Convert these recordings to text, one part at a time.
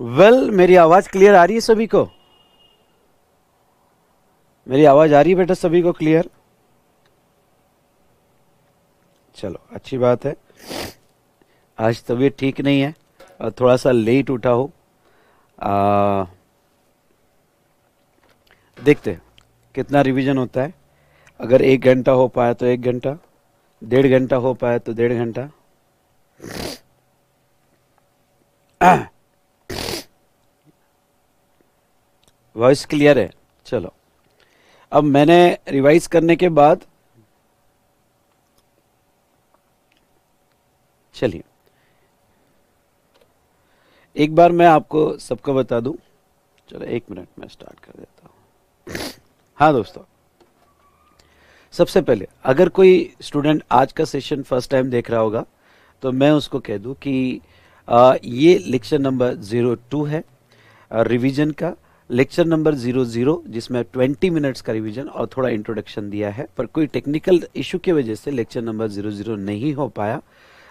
Well well, मेरी आवाज़ clear आ रही है सभी को मेरी आवाज़ आ रही है बेटा सभी को क्लियर चलो अच्छी बात है आज तबीयत ठीक नहीं है और थोड़ा सा लेट उठा हो देखते कितना रिवीजन होता है अगर एक घंटा हो पाया तो एक घंटा डेढ़ घंटा हो पाया तो डेढ़ घंटा वॉइस क्लियर है चलो अब मैंने रिवाइज करने के बाद चलिए एक बार मैं आपको सबको बता दूं चलो एक मिनट में स्टार्ट कर देता हूं हाँ दोस्तों सबसे पहले अगर कोई स्टूडेंट आज का सेशन फर्स्ट टाइम देख रहा होगा तो मैं उसको कह दूं कि आ, ये लेक्चर नंबर ज़ीरो टू है रिवीजन का लेक्चर नंबर जीरो जीरो जिसमें ट्वेंटी मिनट्स का रिवीजन और थोड़ा इंट्रोडक्शन दिया है पर कोई टेक्निकल इशू की वजह से लेक्चर नंबर जीरो जीरो नहीं हो पाया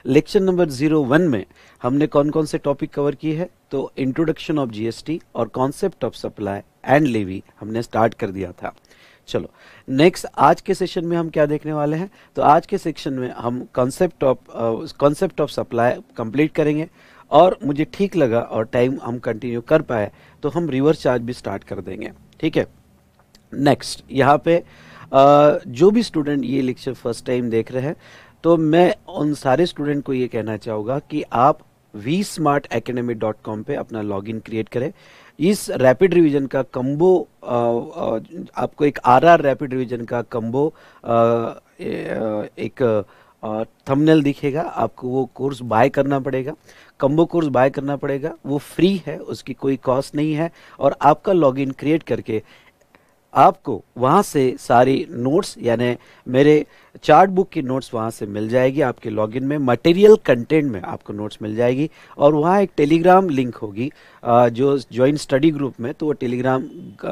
लेक्चर नंबर जीरो वन में हमने कौन कौन से टॉपिक कवर किए हैं तो इंट्रोडक्शन ऑफ जीएसटी और concept of supply and levy हमने स्टार्ट कर दिया था चलो नेक्स्ट आज के सेशन में हम क्या देखने वाले हैं तो आज के सेक्शन में हम concept of concept of supply complete करेंगे और मुझे ठीक लगा और टाइम हम कंटिन्यू कर पाए तो हम रिवर्स चार्ज भी स्टार्ट कर देंगे ठीक है नेक्स्ट यहाँ पे आ, जो भी स्टूडेंट ये लेक्चर फर्स्ट टाइम देख रहे हैं तो मैं उन सारे स्टूडेंट को ये कहना चाहूँगा कि आप V smart academy dot com पर अपना लॉग इन क्रिएट करें इस रैपिड रिवीजन का कम्बो आपको एक आर आर रैपिड रिवीजन का कम्बो एक थंबनेल दिखेगा आपको वो कोर्स बाय करना पड़ेगा कम्बो कोर्स बाय करना पड़ेगा वो फ्री है उसकी कोई कॉस्ट नहीं है और आपका इन क्रिएट करके आपको वहाँ से सारी नोट्स यानी मेरे चार्ट बुक की नोट्स वहाँ से मिल जाएगी आपके लॉगिन में मटेरियल कंटेंट में आपको नोट्स मिल जाएगी और वहाँ एक टेलीग्राम लिंक होगी जो ज्वाइन स्टडी ग्रुप में तो वो टेलीग्राम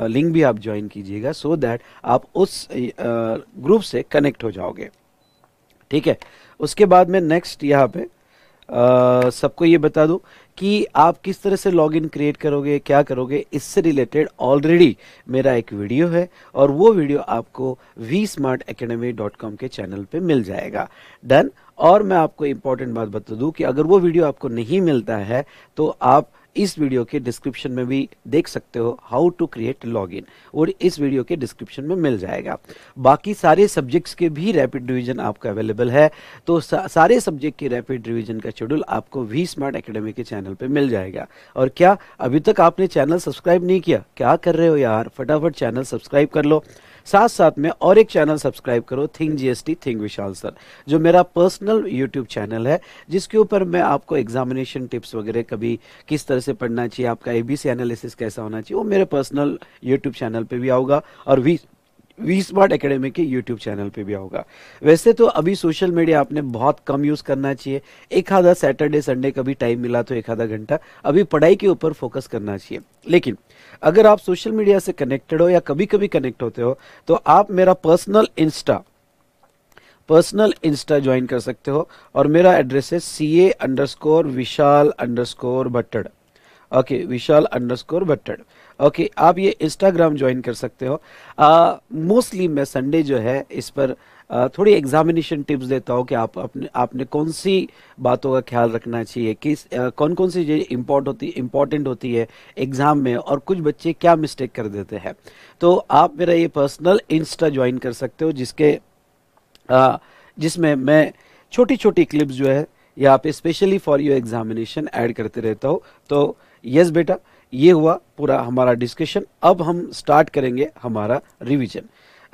लिंक भी आप ज्वाइन कीजिएगा सो दैट आप उस ग्रुप से कनेक्ट हो जाओगे ठीक है उसके बाद में नेक्स्ट यहाँ पे सबको ये बता दूं कि आप किस तरह से लॉगिन क्रिएट करोगे क्या करोगे इससे रिलेटेड ऑलरेडी मेरा एक वीडियो है और वो वीडियो आपको V smart academy dot com के चैनल पे मिल जाएगा डन और मैं आपको इम्पोर्टेंट बात बता दूं कि अगर वो वीडियो आपको नहीं मिलता है तो आप इस वीडियो के डिस्क्रिप्शन में भी देख सकते हो हाउ टू क्रिएट लॉगिन और इस वीडियो के डिस्क्रिप्शन में मिल जाएगा बाकी सारे सब्जेक्ट्स के भी रैपिड रिवीजन आपका अवेलेबल है तो सा, सारे सब्जेक्ट के रैपिड रिवीजन का शेड्यूल आपको वी स्मार्ट एकेडमी के चैनल पर मिल जाएगा और क्या अभी तक आपने चैनल सब्सक्राइब नहीं किया क्या कर रहे हो यार फटाफट चैनल सब्सक्राइब कर लो साथ साथ में और एक चैनल सब्सक्राइब करो thing GST think Vishal sir जो मेरा पर्सनल यूट्यूब चैनल है जिसके ऊपर मैं आपको एग्जामिनेशन टिप्स वगैरह कभी किस तरह से पढ़ना चाहिए आपका एबीसी एनालिसिस कैसा होना चाहिए वो मेरे पर्सनल यूट्यूब चैनल पर भी आओगा और वी वी स्मार्ट अकेडमी के यूट्यूब चैनल पे भी होगा वैसे तो अभी सोशल मीडिया आपने बहुत कम यूज़ करना चाहिए एक आधा सैटरडे संडे कभी टाइम मिला तो एक आधा घंटा अभी पढ़ाई के ऊपर फोकस करना चाहिए लेकिन अगर आप सोशल मीडिया से कनेक्टेड हो या कभी कभी कनेक्ट होते हो तो आप मेरा personal insta personal insta join कर सकते हो और मेरा एड्रेस है C A underscore Vishal underscore Bhattad okay Vishal underscore Bhattad okay आप ये इंस्टाग्राम ज्वाइन कर सकते हो मोस्टली uh, मैं संडे जो है इस पर थोड़ी एग्जामिनेशन टिप्स देता हूँ कि आप अपने आपने कौन सी बातों का ख्याल रखना चाहिए किस कौन कौन सी चीज़ें इम्पोर्ट होती इम्पोर्टेंट होती है एग्ज़ाम में और कुछ बच्चे क्या मिस्टेक कर देते हैं तो आप मेरा ये पर्सनल इंस्टा ज्वाइन कर सकते हो जिसके जिसमें मैं छोटी छोटी क्लिप्स जो है यहाँ पे specially for your examination add करते रहता हूँ तो यस बेटा ये हुआ पूरा हमारा डिस्कशन अब हम स्टार्ट करेंगे हमारा रिवीजन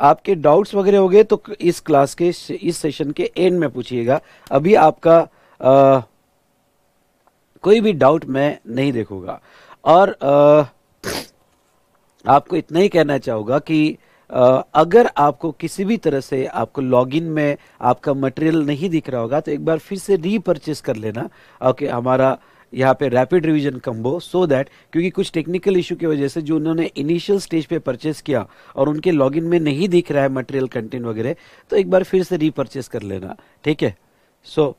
आपके डाउट्स वगैरह हो गए तो इस क्लास के इस सेशन के एंड में पूछिएगा अभी आपका आ, कोई भी डाउट मैं नहीं देखूंगा और आ, आपको इतना ही कहना चाहूंगा कि आ, अगर आपको किसी भी तरह से आपको लॉगिन में आपका मटेरियल नहीं दिख रहा होगा तो एक बार फिर से रीपर्चेस कर लेना ओके हमारा यहाँ पे rapid revision combo so that क्योंकि कुछ टेक्निकल इशू की वजह से जो उन्होंने इनिशियल स्टेज पे परचेस किया और उनके लॉगिन में नहीं दिख रहा है मटेरियल कंटेंट वगैरह तो एक बार फिर से रीपरचेस कर लेना ठीक है सो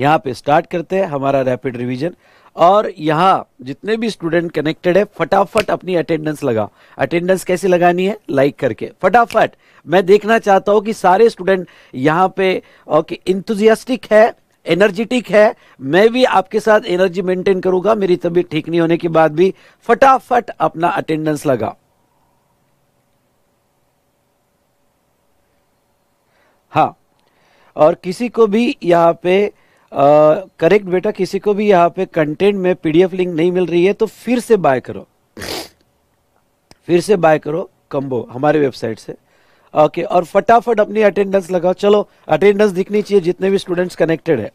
यहाँ पे स्टार्ट करते हैं हमारा रैपिड रिवीजन और यहाँ जितने भी स्टूडेंट कनेक्टेड है फटाफट अपनी अटेंडेंस लगा अटेंडेंस कैसे लगानी है लाइक like करके फटाफट मैं देखना चाहता हूँ कि सारे स्टूडेंट यहाँ पे ओके इंथुजियास्टिक है एनर्जेटिक है मैं भी आपके साथ एनर्जी मेंटेन करूंगा मेरी तबीयत ठीक नहीं होने के बाद भी फटाफट अपना अटेंडेंस लगा हाँ और किसी को भी यहाँ पे करेक्ट बेटा किसी को भी यहाँ पे कंटेंट में पीडीएफ लिंक नहीं मिल रही है तो फिर से बाय करो फिर से बाय करो कम्बो हमारे वेबसाइट से ओके और फटाफट अपनी अटेंडेंस लगाओ चलो अटेंडेंस दिखनी चाहिए जितने भी स्टूडेंट्स कनेक्टेड है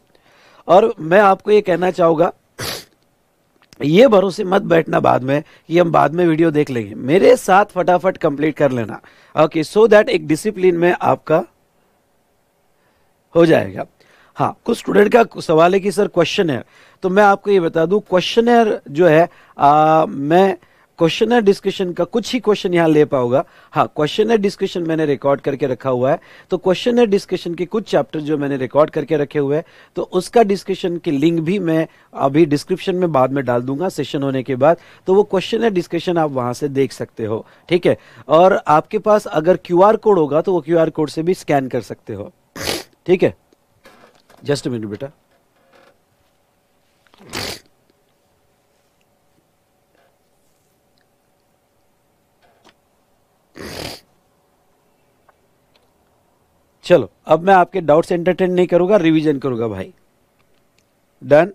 और मैं आपको ये कहना चाहूँगा ये भरोसे मत बैठना बाद में कि हम बाद में वीडियो देख लेंगे मेरे साथ फटाफट कंप्लीट कर लेना ओके सो दैट एक डिसिप्लिन में आपका हो जाएगा हाँ कुछ स्टूडेंट का सवाल है कि सर क्वेश्चन है तो मैं आपको ये बता दू क्वेश्चन जो है आ, मैं क्वेश्चन डिस्कशन का कुछ ही क्वेश्चन यहाँ ले पाओगा हाँ क्वेश्चन डिस्कशन मैंने रिकॉर्ड करके रखा हुआ है तो क्वेश्चन डिस्कशन के कुछ चैप्टर जो मैंने रिकॉर्ड करके रखे हुए हैं तो उसका डिस्कशन की लिंक भी मैं अभी डिस्क्रिप्शन में बाद में डाल दूंगा सेशन होने के बाद तो वो क्वेश्चन डिस्कशन आप वहां से देख सकते हो ठीक है और आपके पास अगर क्यू कोड होगा तो वो क्यू कोड से भी स्कैन कर सकते हो ठीक है जस्ट मिनट बेटा चलो अब मैं आपके डाउट्स एंटरटेन नहीं करूंगा रिवीजन करूंगा भाई डन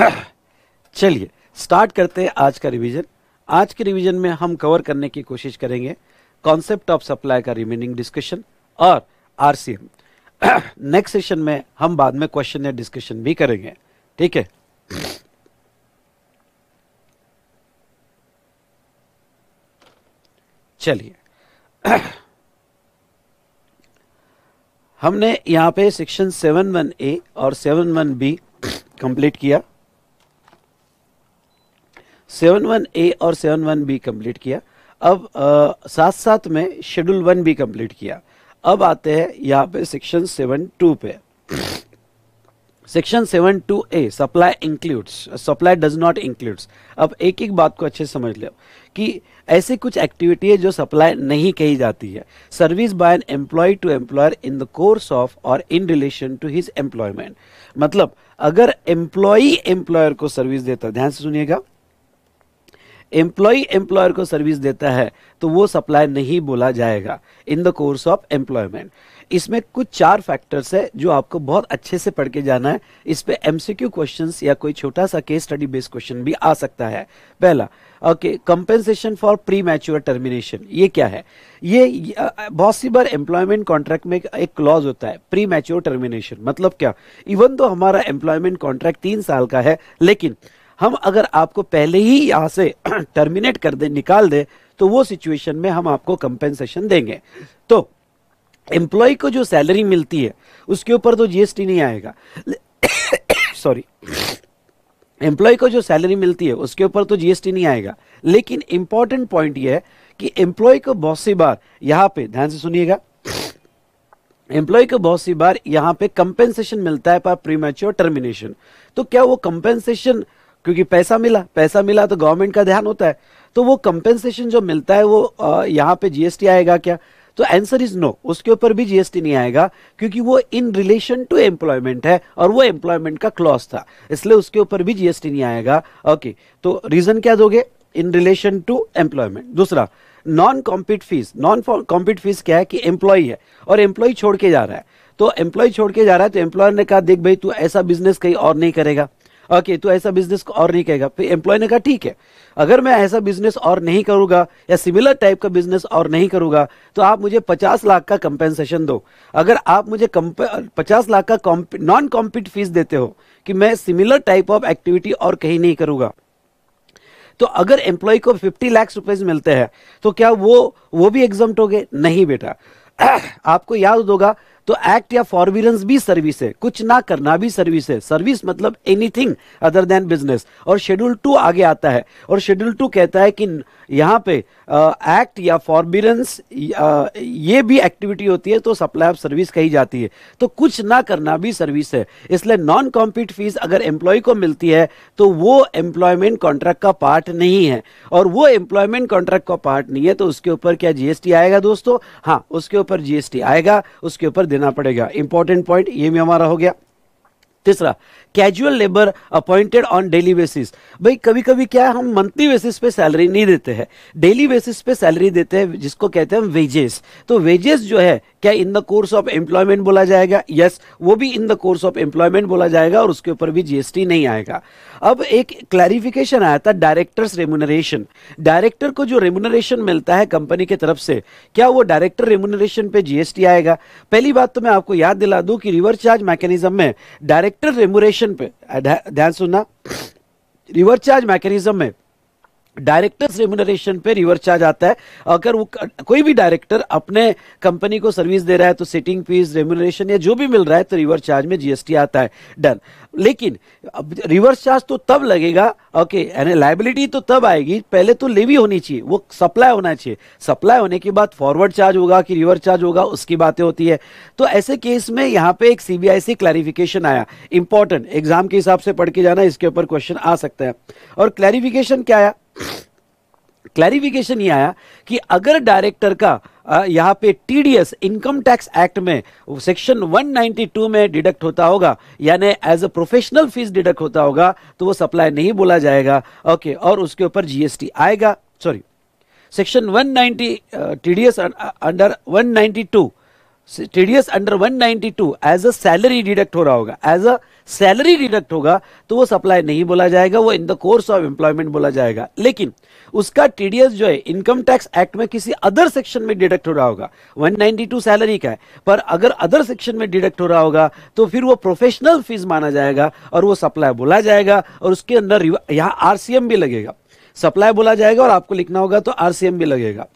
चलिए स्टार्ट करते हैं आज का रिवीजन आज के रिवीजन में हम कवर करने की कोशिश करेंगे कॉन्सेप्ट ऑफ सप्लाई का रिमेनिंग डिस्कशन और आरसीएम नेक्स्ट सेशन में हम बाद में क्वेश्चन या डिस्कशन भी करेंगे ठीक है चलिए हमने यहां पे सेक्शन सेवन वन ए और सेवन वन बी कंप्लीट किया सेवन वन ए और सेवन वन बी कंप्लीट किया अब आ, साथ साथ में शेड्यूल वन भी कंप्लीट किया अब आते हैं यहाँ पे सेक्शन सेवन टू पे section seven two A supply includes supply does not includes अब एक एक बात को अच्छे समझ लो कि ऐसी कुछ एक्टिविटी है जो सप्लाई नहीं कही जाती है service by an employee to employer in the course of और in relation to his employment मतलब अगर एम्प्लॉय एम्प्लॉयर को सर्विस देता ध्यान से सुनिएगा एम्प्लॉय एम्प्लॉयर को सर्विस देता है तो वो सप्लाई नहीं बोला जाएगा in the course of employment इसमें कुछ चार फैक्टर्स है जो आपको बहुत अच्छे से पढ़ के जाना है इस पे एमसीक्यू क्वेश्चंस या कोई छोटा सा केस स्टडी बेस्ड क्वेश्चन भी आ सकता है पहला okay compensation for premature termination ये क्या है ये बहुत सी बार एम्प्लॉयमेंट कॉन्ट्रैक्ट में एक क्लॉज होता है प्री मैच्योर टर्मिनेशन मतलब क्या इवन तो हमारा एम्प्लॉयमेंट कॉन्ट्रैक्ट तीन साल का है लेकिन हम अगर आपको पहले ही यहाँ से टर्मिनेट कर दे निकाल दे तो वो सिचुएशन में हम आपको कंपेंसेशन देंगे तो एम्प्लॉय को जो सैलरी मिलती है उसके ऊपर तो जीएसटी नहीं आएगा सॉरी एम्प्लॉय को जो सैलरी मिलती है उसके ऊपर तो जीएसटी नहीं आएगा लेकिन इंपॉर्टेंट पॉइंट यह है कि एम्प्लॉय को बहुत सी बार यहां पे ध्यान से सुनिएगा एम्प्लॉय को बहुत सी बार यहाँ पे कंपेंसेशन मिलता है पर प्रीमेच्योर टर्मिनेशन तो क्या वो कंपेंसेशन क्योंकि पैसा मिला पैसा मिला तो गवर्नमेंट का ध्यान होता है तो वो कंपेंसेशन जो मिलता है वो यहाँ पे जीएसटी आएगा क्या तो आंसर इज नो उसके ऊपर भी जीएसटी नहीं आएगा क्योंकि वो इन रिलेशन टू एम्प्लॉयमेंट है और वो एम्प्लॉयमेंट का क्लॉज था इसलिए उसके ऊपर भी जीएसटी नहीं आएगा ओके okay, तो रीजन क्या दोगे इन रिलेशन टू एम्प्लॉयमेंट दूसरा non compete fees non compete fees क्या है कि एम्प्लॉय है और एम्प्लॉय छोड़ के जा रहा है तो एम्प्लॉय छोड़ के जा रहा है तो एम्प्लॉयर ने कहा देख भाई तू ऐसा बिजनेस कहीं और नहीं करेगा ओके तो ऐसा बिजनेस और नहीं कहेगा फिर एम्प्लॉय ने कहा ठीक है अगर मैं ऐसा बिजनेस और नहीं करूंगा या सिमिलर टाइप का बिजनेस और नहीं करूंगा तो आप मुझे पचास लाख का कंपेंसेशन दो अगर आप मुझे पचास लाख का नॉन कॉम्पिट फीस देते हो कि मैं सिमिलर टाइप ऑफ एक्टिविटी और कहीं नहीं करूंगा तो अगर एम्प्लॉय को फिफ्टी लैक्स रुपीज मिलते हैं तो क्या वो वो भी एग्जाम हो गए नहीं बेटा आपको याद होगा तो एक्ट या फॉरबियरेंस भी सर्विस है कुछ ना करना भी सर्विस है सर्विस मतलब एनीथिंग अदर देन बिजनेस और शेड्यूल टू आगे आता है और शेड्यूल टू कहता है कि यहाँ पे एक्ट या फॉरबियरेंस ये भी एक्टिविटी होती है तो सप्लाई ऑफ सर्विस कही जाती है तो कुछ ना करना भी सर्विस है इसलिए नॉन कॉम्पीट फीस अगर एम्प्लॉय को मिलती है तो वो एम्प्लॉयमेंट कॉन्ट्रैक्ट का पार्ट नहीं है और वो एम्प्लॉयमेंट कॉन्ट्रैक्ट का पार्ट नहीं है तो उसके ऊपर क्या जीएसटी आएगा दोस्तों हाँ उसके ऊपर जीएसटी आएगा उसके ऊपर देना पड़ेगा इंपॉर्टेंट पॉइंट ये भी हमारा हो गया तीसरा casual labour appointed on daily basis भाई कभी कभी क्या है हम मंथली बेसिस पे सैलरी नहीं देते हैं डेली बेसिस पे सैलरी देते हैं जिसको कहते हैं वेजेस तो वेजेस जो है क्या in the course of employment बोला जाएगा यस yes, वो भी in the course of employment बोला जाएगा और उसके ऊपर भी जीएसटी नहीं आएगा अब एक क्लैरिफिकेशन आया था डायरेक्टर्स रेमुनरेशन डायरेक्टर को जो रेमुनरेशन मिलता है कंपनी के तरफ से क्या वो डायरेक्टर रेमुनरेशन पे जीएसटी आएगा पहली बात तो मैं आपको याद दिला दूं कि रिवर चार्ज मैकेनिज्म में डायरेक्टर रेमुनरेशन कंडीशन पे ध्यान सुनना रिवर्स चार्ज मैकेनिज्म में डायरेक्टर्स रेमुनरेशन पे रिवर चार्ज आता है अगर वो कोई भी डायरेक्टर अपने कंपनी को सर्विस दे रहा है तो सेटिंग फीस रेमुनरेशन या जो भी मिल रहा है तो रिवर्स चार्ज में जीएसटी आता है डन लेकिन रिवर्स चार्ज तो तब लगेगा ओके यानी लाइबिलिटी तो तब आएगी पहले तो लेवी होनी चाहिए वो सप्लाई होना चाहिए सप्लाई होने के बाद फॉरवर्ड चार्ज होगा कि रिवर्स चार्ज होगा उसकी बातें होती है तो ऐसे केस में यहाँ पे एक सीबीआई से क्लैरिफिकेशन आया इंपॉर्टेंट एग्जाम के हिसाब से पढ़ के जाना इसके ऊपर क्वेश्चन आ सकता है और क्लैरिफिकेशन क्या आया क्लैरिफिकेशन ये आया कि अगर डायरेक्टर का यहाँ पे टीडीएस इनकम टैक्स एक्ट में सेक्शन 192 में डिडक्ट होता होगा यानी as a professional fees deduct होता होगा तो वो सप्लाई नहीं बोला जाएगा ओके और उसके ऊपर जीएसटी आएगा sorry section 190 TDS under 192 TDS under 192 as a salary deduct हो रहा होगा एज अ सैलरी डिडक्ट होगा तो वो सप्लाई नहीं बोला जाएगा वो in the course of employment बोला जाएगा लेकिन उसका टीडीएस जो है इनकम टैक्स एक्ट में किसी अदर सेक्शन में डिडक्ट हो रहा होगा 192 सैलरी का है पर अगर अदर सेक्शन में डिडक्ट हो रहा होगा तो फिर वो प्रोफेशनल फीस माना जाएगा और वो सप्लाई बोला जाएगा और उसके अंदर यहाँ आर भी लगेगा सप्लाई बोला जाएगा और आपको लिखना होगा तो आर भी लगेगा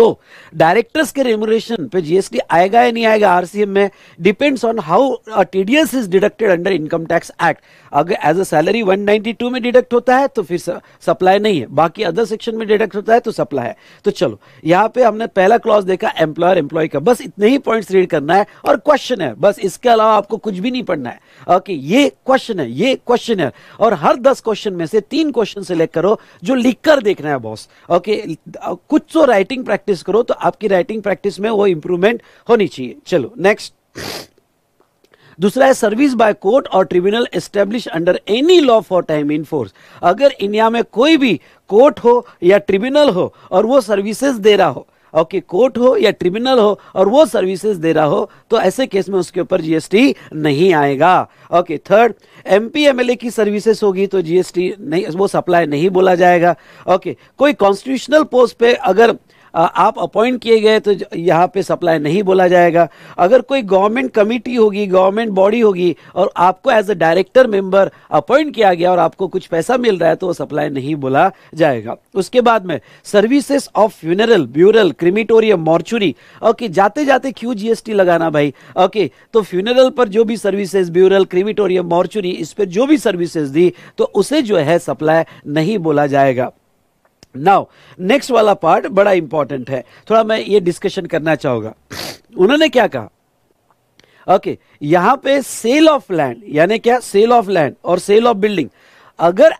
तो डायरेक्टर्स के रेमोरेशन पे जीएसटी आएगा या नहीं आएगा आरसीएम में depends on how TDS is deducted under income tax act अगर एज अ सैलरी 192 में डिडक्ट होता है तो फिर सप्लाई नहीं है बाकी अदर सेक्शन में डिडक्ट होता है तो सप्लाई है तो चलो यहाँ पे हमने पहला क्लॉज देखा एम्प्लॉयर एम्प्लॉय का बस इतने ही पॉइंट रीड करना है और क्वेश्चन है बस इसके अलावा आपको कुछ भी नहीं पढ़ना है ओके ये क्वेश्चन है ये क्वेश्चन है और हर दस क्वेश्चन में से तीन क्वेश्चन सेलेक्ट करो जो लिख कर देखना है बॉस ओके कुछ तो राइटिंग प्रैक्टिस प्रैक्टिस करो तो आपकी राइटिंग प्रैक्टिस में वो इंप्रूवमेंट होनी चाहिए चलो नेक्स्ट दूसरा है सर्विस बाय कोर्ट और tribunal establish under any law for time in force अगर इंडिया में कोई भी कोर्ट हो या ट्रिब्यूनल हो और वो सर्विसेज दे रहा हो ओके okay, कोर्ट हो या ट्रिब्यूनल हो और वो सर्विसेज दे रहा हो तो ऐसे केस में उसके ऊपर जीएसटी नहीं आएगा ओके थर्ड एमपी एमएलए की सर्विसेज होगी तो जीएसटी नहीं वो सप्लाई नहीं बोला जाएगा ओके okay, कोई कॉन्स्टिट्यूशनल पोस्ट पे अगर आप अपॉइंट किए गए तो यहाँ पे सप्लाई नहीं बोला जाएगा अगर कोई गवर्नमेंट कमेटी होगी गवर्नमेंट बॉडी होगी और आपको as a director member appoint किया गया और आपको कुछ पैसा मिल रहा है तो वो सप्लाई नहीं बोला जाएगा उसके बाद में services of funeral burial crematorium mortuary okay जाते जाते क्यों जीएसटी लगाना भाई ओके तो फ्यूनरल पर जो भी सर्विसेज ब्यूरल क्रिमिटोरियम मॉर्चुरी इस पर जो भी सर्विसेज दी तो उसे जो है सप्लाई नहीं बोला जाएगा नाउ नेक्स्ट वाला पार्ट बड़ा इंपॉर्टेंट है थोड़ा मैं ये डिस्कशन करना चाहूंगा उन्होंने क्या कहा ओके okay, यहां पे सेल ऑफ लैंड यानी क्या सेल ऑफ लैंड और सेल ऑफ बिल्डिंग अगर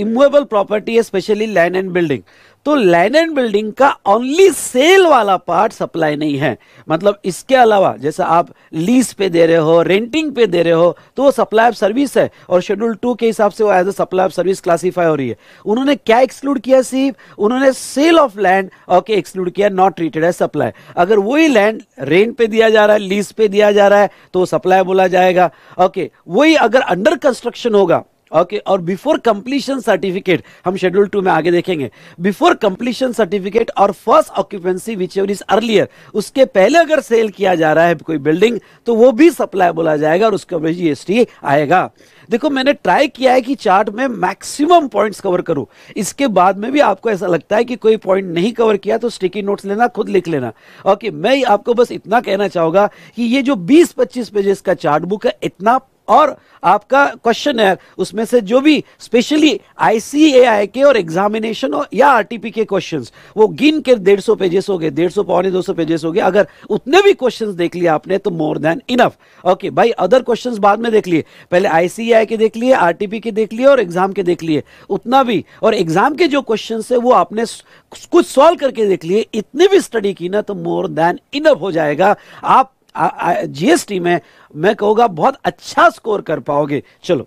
इमुएबल प्रॉपर्टी है स्पेशली लैंड एंड बिल्डिंग तो लैंड एंड बिल्डिंग का ओनली सेल वाला पार्ट सप्लाई नहीं है मतलब इसके अलावा जैसा आप लीज पे दे रहे हो रेंटिंग पे दे रहे हो तो वो सप्लाई ऑफ सर्विस है और शेड्यूल टू के हिसाब से वो as a supply of service classify हो रही है उन्होंने क्या एक्सक्लूड किया सिर्फ उन्होंने sale of land okay exclude किया नॉट ट्रीटेड एज सप्लाई अगर वही लैंड रेंट पे दिया जा रहा है लीज पे दिया जा रहा है तो सप्लाई बोला जाएगा ओके वही अगर अंडर कंस्ट्रक्शन होगा ओके okay, और बिफोर कंप्लीशन सर्टिफिकेट हम शेड्यूल टू में आगे देखेंगे बिफोर कंप्लीशन सर्टिफिकेट और first occupancy whichever is earlier उसके पहले अगर सेल किया जा रहा है कोई बिल्डिंग तो वो भी सप्लाई बोला जाएगा और उसके उसका जीएसटी आएगा देखो मैंने ट्राई किया है कि चार्ट में मैक्सिमम पॉइंट्स कवर करूं इसके बाद में भी आपको ऐसा लगता है कि कोई पॉइंट नहीं कवर किया तो स्टिकी नोट्स लेना खुद लिख लेना ओके okay, मैं आपको बस इतना कहना चाहूंगा कि ये जो 20-25 पेजेस का चार्ट बुक है इतना और आपका क्वेश्चन है उसमें से जो भी स्पेशली आईसीएआई के और एग्जामिनेशन और या आरटीपी के क्वेश्चंस वो गिन के डेढ़ सौ पेजेस हो गए डेढ़ सौ पौने दो सौ पेजेस हो गए अगर उतने भी क्वेश्चंस देख लिए आपने तो मोर देन इनफ ओके भाई अदर क्वेश्चंस बाद में देख लिए पहले आईसीएआई के देख लिए आर के देख लिए और एग्जाम के देख लिए उतना भी और एग्जाम के जो क्वेश्चन है वो आपने कुछ सॉल्व करके देख लिए इतनी भी स्टडी की ना तो मोर देन इनफ हो जाएगा आप जीएसटी में मैं कहूंगा बहुत अच्छा स्कोर कर पाओगे चलो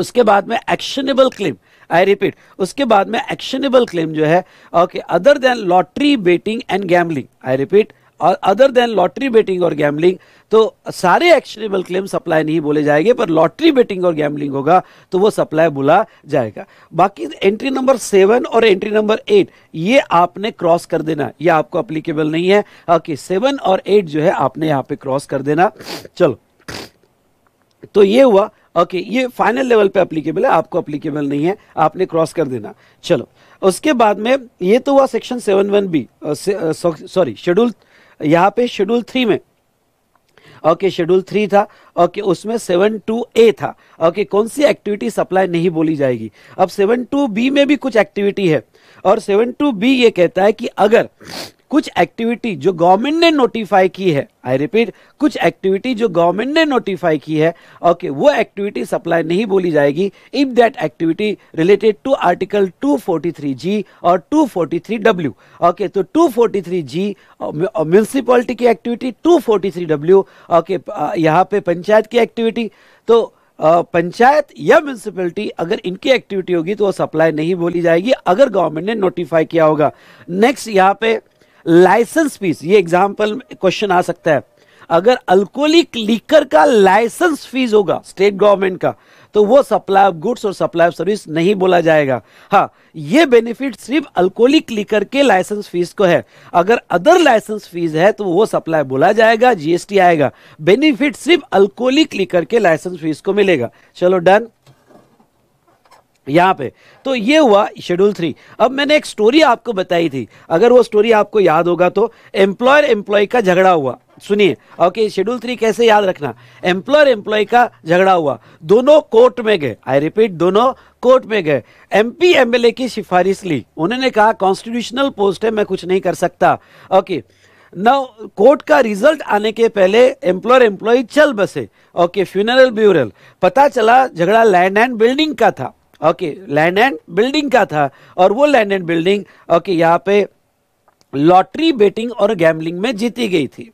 उसके बाद में एक्शनेबल क्लेम आई रिपीट उसके बाद में एक्शनेबल क्लेम जो है okay other than lottery betting and gambling I repeat और अदर देन लॉटरी बेटिंग और गैमलिंग तो सारे एक्शनेबल क्लेम सप्लाई नहीं बोले जाएंगे पर लॉटरी बेटिंग और गैमलिंग होगा तो वो सप्लाई बोला जाएगा बाकी एंट्री नंबर सेवन और एंट्री नंबर एट ये आपने क्रॉस कर देना ये आपको अप्लीकेबल नहीं है ओके सेवन और एट जो है आपने यहाँ पे क्रॉस कर देना चलो तो ये हुआ ओके okay, ये फाइनल लेवल पे अप्लीकेबल है आपको अप्लीकेबल नहीं है आपने क्रॉस कर देना चलो उसके बाद में ये तो हुआ section seven one B sorry schedule यहाँ पे शेड्यूल थ्री में ओके शेड्यूल थ्री था ओके उसमें सेवन टू ए था ओके कौन सी एक्टिविटी सप्लाई नहीं बोली जाएगी अब सेवन टू बी में भी कुछ एक्टिविटी है और सेवन टू बी ये कहता है कि अगर कुछ एक्टिविटी जो गवर्नमेंट ने नोटिफाई की है आई रिपीट कुछ एक्टिविटी जो गवर्नमेंट ने नोटिफाई की है ओके okay, वो एक्टिविटी सप्लाई नहीं बोली जाएगी if that activity related to article 243 G और 243 डब्ल्यू ओके तो 243 जी म्यूनसिपालिटी की एक्टिविटी 243 डब्ल्यू ओके यहाँ पे पंचायत की एक्टिविटी तो uh, पंचायत या म्यूनसिपलिटी अगर इनकी एक्टिविटी होगी तो वो सप्लाई नहीं बोली जाएगी अगर गवर्नमेंट ने नोटिफाई किया होगा नेक्स्ट यहाँ पे लाइसेंस फीस ये एग्जाम्पल क्वेश्चन आ सकता है अगर अल्कोहलिक लीकर का लाइसेंस फीस होगा स्टेट गवर्नमेंट का तो वो सप्लाई ऑफ गुड्स और सप्लाई ऑफ सर्विस नहीं बोला जाएगा हाँ ये बेनिफिट सिर्फ अल्कोहलिक लीकर के लाइसेंस फीस को है अगर अदर लाइसेंस फीस है तो वो सप्लाई बोला जाएगा जीएसटी आएगा बेनिफिट सिर्फ अल्कोहलिक लीकर के लाइसेंस फीस को मिलेगा चलो डन यहाँ पे तो ये हुआ शेड्यूल थ्री अब मैंने एक स्टोरी आपको बताई थी अगर वो स्टोरी आपको याद होगा तो एम्प्लॉयर एम्प्लॉय का झगड़ा हुआ सुनिए ओके शेड्यूल थ्री कैसे याद रखना एम्प्लॉयर एम्प्लॉय का झगड़ा हुआ दोनों कोर्ट में गए आई रिपीट दोनों कोर्ट में गए एमपी एमएलए की सिफारिश ली उन्होंने कहा कॉन्स्टिट्यूशनल पोस्ट है मैं कुछ नहीं कर सकता ओके नाउ कोर्ट का रिजल्ट आने के पहले एम्प्लॉयर एम्प्लॉय चल बसे ओके फ्यूनरल ब्यूरल पता चला झगड़ा लैंड एंड बिल्डिंग का था ओके लैंड एंड बिल्डिंग का था और वो लैंड एंड बिल्डिंग ओके यहाँ पे लॉटरी बेटिंग और गैमलिंग में जीती गई थी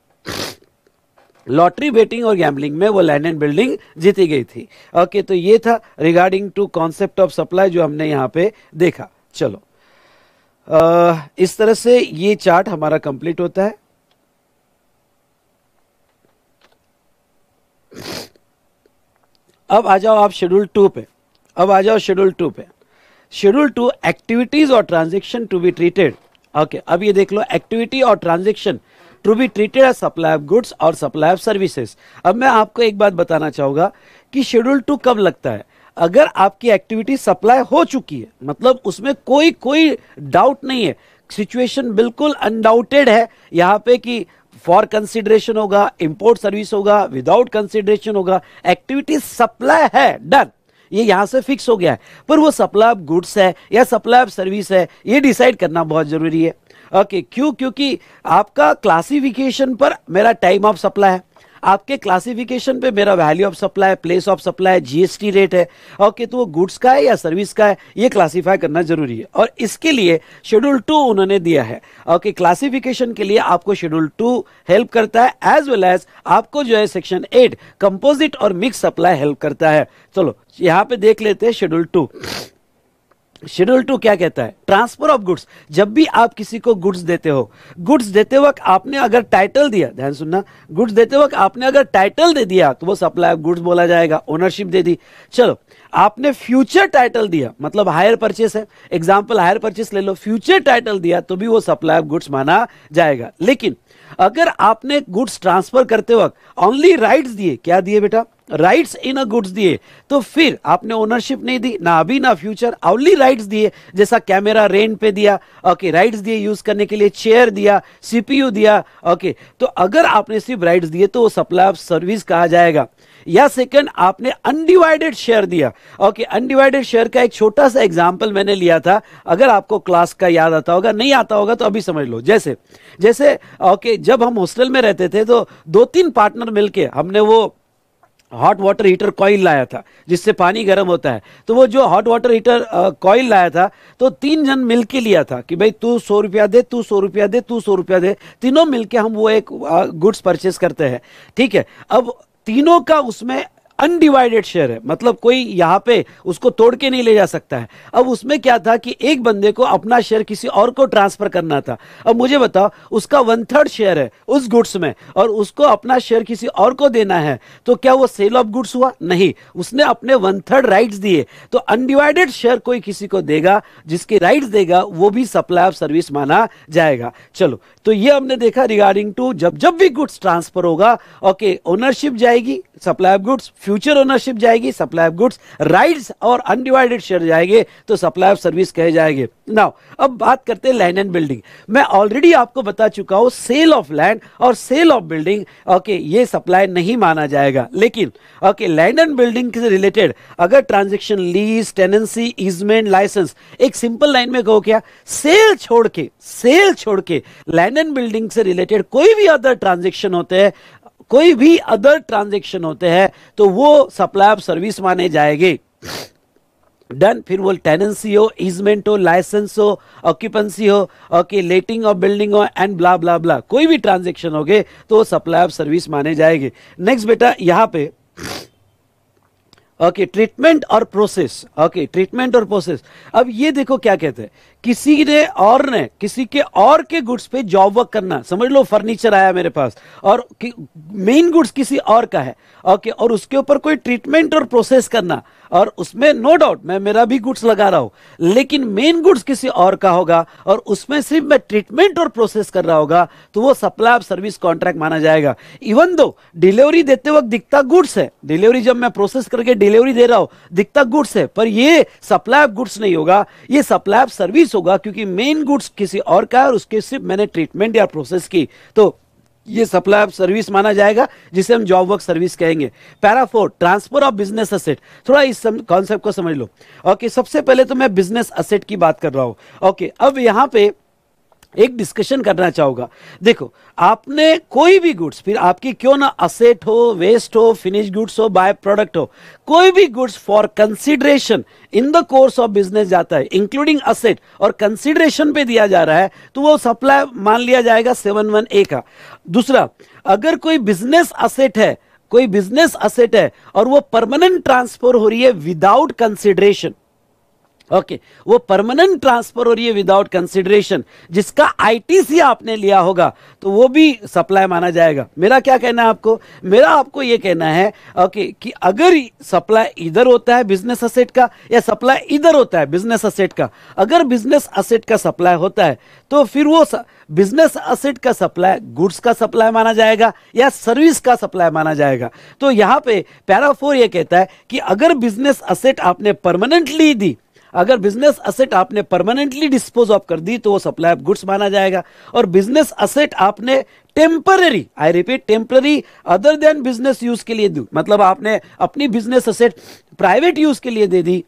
लॉटरी बेटिंग और गैम्बलिंग में वो लैंड एंड बिल्डिंग जीती गई थी ओके तो ये था regarding to concept of supply जो हमने यहाँ पे देखा चलो आ, इस तरह से ये चार्ट हमारा कंप्लीट होता है अब आ जाओ आप शेड्यूल टू पे अब आ जाओ शेड्यूल टू पे शेड्यूल टू एक्टिविटीज और transaction to be treated okay अब ये देख लो एक्टिविटी और transaction to be treated as supply of goods और सप्लाई ऑफ सर्विसेज अब मैं आपको एक बात बताना चाहूंगा कि शेड्यूल टू कब लगता है अगर आपकी एक्टिविटी सप्लाई हो चुकी है मतलब उसमें कोई कोई डाउट नहीं है सिचुएशन बिल्कुल अनडाउटेड है यहाँ पे कि फॉर कंसिडरेशन होगा इंपोर्ट सर्विस होगा विदाउट कंसिडरेशन होगा एक्टिविटी सप्लाई है डन ये यहां से फिक्स हो गया है पर वो सप्लाई ऑफ गुड्स है या सप्लाई ऑफ सर्विस है ये डिसाइड करना बहुत ज़रूरी है ओके okay, क्यों क्योंकि आपका क्लासिफिकेशन पर मेरा टाइम ऑफ सप्लाई है आपके क्लासिफिकेशन पे मेरा value of supply place of supply GST rate है और कि तो वो गुड्स का है या सर्विस का है ये क्लासीफाई करना जरूरी है और इसके लिए शेड्यूल टू उन्होंने दिया है और कि क्लासिफिकेशन के लिए आपको शेड्यूल टू हेल्प करता है एज वेल एज आपको जो है सेक्शन एट कंपोजिट और मिक्स सप्लाई हेल्प करता है चलो यहाँ पे देख लेते हैं शेड्यूल टू शेड्यूल टू क्या कहता है ट्रांसफर ऑफ गुड्स जब भी आप किसी को गुड्स देते हो गुड्स देते वक्त आपने अगर टाइटल दिया ध्यान सुनना गुड्स देते वक्त आपने अगर टाइटल दे दिया तो वो सप्लाई ऑफ गुड्स बोला जाएगा ओनरशिप दे दी चलो आपने फ्यूचर टाइटल दिया मतलब हायर परचेस है एग्जाम्पल हायर परचेस ले लो फ्यूचर टाइटल दिया तो भी वो सप्लाई ऑफ गुड्स माना जाएगा लेकिन अगर आपने गुड्स ट्रांसफर करते वक्त ओनली राइट्स दिए क्या दिए बेटा राइट्स इन अ गुड्स दिए तो फिर आपने ओनरशिप नहीं दी ना अभी ना फ्यूचर ओनली राइट्स दिए जैसा कैमरा रेंट पे दिया ओके राइट्स दिए यूज करने के लिए चेयर दिया सीपीयू दिया ओके तो अगर आपने सिर्फ राइट्स दिए तो वो सप्लाई ऑफ सर्विस कहा जाएगा या सेकंड आपने अनडिवाइडेड शेयर दिया ओके अनडिवाइडेड शेयर का एक छोटा सा एग्जाम्पल मैंने लिया था अगर आपको क्लास का याद आता होगा नहीं आता होगा तो अभी समझ लो जैसे जैसे ओके जब हम हॉस्टल में रहते थे तो दो तीन पार्टनर मिलके हमने वो हॉट वाटर हीटर कॉइल लाया था जिससे पानी गर्म होता है तो वो जो हॉट वाटर हीटर कॉइल लाया था तो तीन जन मिल के लिया था कि भाई तू सौ रुपया दे तू सौ रुपया दे तू सौ रुपया दे तीनों मिलके हम वो एक गुड्स परचेस करते हैं ठीक है अब तीनों का उसमें अनडिवाइडेड शेयर है मतलब कोई यहाँ पे उसको तोड़ के नहीं ले जा सकता है अब उसमें क्या था कि एक बंदे को अपना शेयर किसी और को ट्रांसफर करना था अब मुझे बताओ उसका वन थर्ड शेयर है उस गुड्स में और उसको अपना शेयर किसी और को देना है तो क्या वो सेल ऑफ गुड्स हुआ नहीं उसने अपने वन थर्ड राइट दिए तो अनडिवाइडेड शेयर कोई किसी को देगा जिसके राइट देगा वो भी सप्लाई ऑफ सर्विस माना जाएगा चलो तो ये हमने देखा रिगार्डिंग टू जब जब भी गुड्स ट्रांसफर होगा ओके ओनरशिप जाएगी supply of goods future ownership जाएगी सप्लाई ऑफ गुड्स राइट्स और अनडिवाइडेड शेयर जाएंगे तो सप्लाई ऑफ सर्विस कहे जाएंगे नाउ अब बात करते हैं लैंड एंड बिल्डिंग मैं ऑलरेडी आपको बता चुका हूं सेल ऑफ लैंड और सेल ऑफ बिल्डिंग ओके ये सप्लाई नहीं माना जाएगा लेकिन ओके लैंड एंड बिल्डिंग से रिलेटेड अगर transaction lease tenancy easement licence एक सिंपल लाइन में कहो क्या सेल छोड़ के सेल छोड़ के लैंड एंड बिल्डिंग से रिलेटेड कोई भी अदर ट्रांजेक्शन होते हैं कोई भी अदर ट्रांजेक्शन होते हैं तो वो सप्लाई ऑफ सर्विस माने जाएंगे डन फिर वो टेनेंसी हो इजमेंट हो लाइसेंस हो ऑक्यूपेंसी हो ओके लेटिंग ऑफ बिल्डिंग हो एंड ब्ला ब्ला ब्ला कोई भी ट्रांजेक्शन हो गए तो सप्लाई ऑफ सर्विस माने जाएंगे नेक्स्ट बेटा यहाँ पे ओके ट्रीटमेंट और प्रोसेस ओके ट्रीटमेंट और प्रोसेस अब ये देखो क्या कहते हैं किसी ने और ने किसी के और के गुड्स पे जॉब वर्क करना समझ लो फर्नीचर आया मेरे पास और मेन गुड्स किसी और का है ओके okay, और उसके ऊपर कोई ट्रीटमेंट और प्रोसेस करना और उसमें नो डाउट मैं मेरा भी गुड्स लगा रहा हूं लेकिन मेन गुड्स किसी और का होगा और उसमें सिर्फ मैं ट्रीटमेंट और प्रोसेस कर रहा होगा तो वो सप्लाई ऑफ सर्विस कॉन्ट्रैक्ट माना जाएगा इवन दो डिलीवरी देते वक्त दिखता गुड्स है डिलीवरी जब मैं प्रोसेस करके डिलीवरी दे रहा हूं दिखता गुड्स है पर यह सप्लाई ऑफ गुड्स नहीं होगा यह सप्लाई ऑफ सर्विस होगा क्योंकि मेन गुड्स किसी और का है और उसके सिर्फ मैंने ट्रीटमेंट या प्रोसेस की तो ये सप्लाई ऑफ सर्विस माना जाएगा जिसे हम जॉब वर्क सर्विस कहेंगे para four transfer of business asset थोड़ा इस कॉन्सेप्ट को समझ लो ओके सबसे पहले तो मैं बिजनेस असेट की बात कर रहा हूं ओके अब यहां पे एक डिस्कशन करना चाहूँगा देखो आपने कोई भी गुड्स फिर आपकी क्यों ना असेट हो वेस्ट हो फिनिश गुड्स हो बाय प्रोडक्ट हो कोई भी goods for consideration in the course of business जाता है इंक्लूडिंग असेट और कंसिडरेशन पे दिया जा रहा है तो वो सप्लाई मान लिया जाएगा सेवन वन ए का दूसरा अगर कोई बिजनेस असेट है कोई बिजनेस असेट है और वो परमानेंट ट्रांसफर हो रही है विदाउट कंसिडरेशन ओके okay. वो परमानेंट ट्रांसफर हो रही है विदाउट कंसिडरेशन जिसका आईटीसी आपने लिया होगा तो वो भी सप्लाई माना जाएगा मेरा क्या कहना है आपको मेरा आपको ये कहना है ओके okay, कि अगर सप्लाई इधर होता है बिजनेस असेट का या सप्लाई इधर होता है बिजनेस असेट का अगर बिजनेस असेट का सप्लाई होता है तो फिर वो बिजनेस असेट का सप्लाई गुड्स का सप्लाई माना जाएगा या सर्विस का सप्लाई माना जाएगा तो यहाँ पे पैराफोर ये कहता है कि अगर बिजनेस असेट आपने परमानेंटली दी अगर बिजनेस असेट आपने परमानेंटली डिस्पोज ऑफ कर दी तो वो सप्लाई ऑफ गुड्स माना जाएगा और बिजनेस असेट आपने temporary I repeat temporary other than business use के लिए दू मतलब आपने अपनी बिजनेस असेट प्राइवेट यूज के लिए दे दी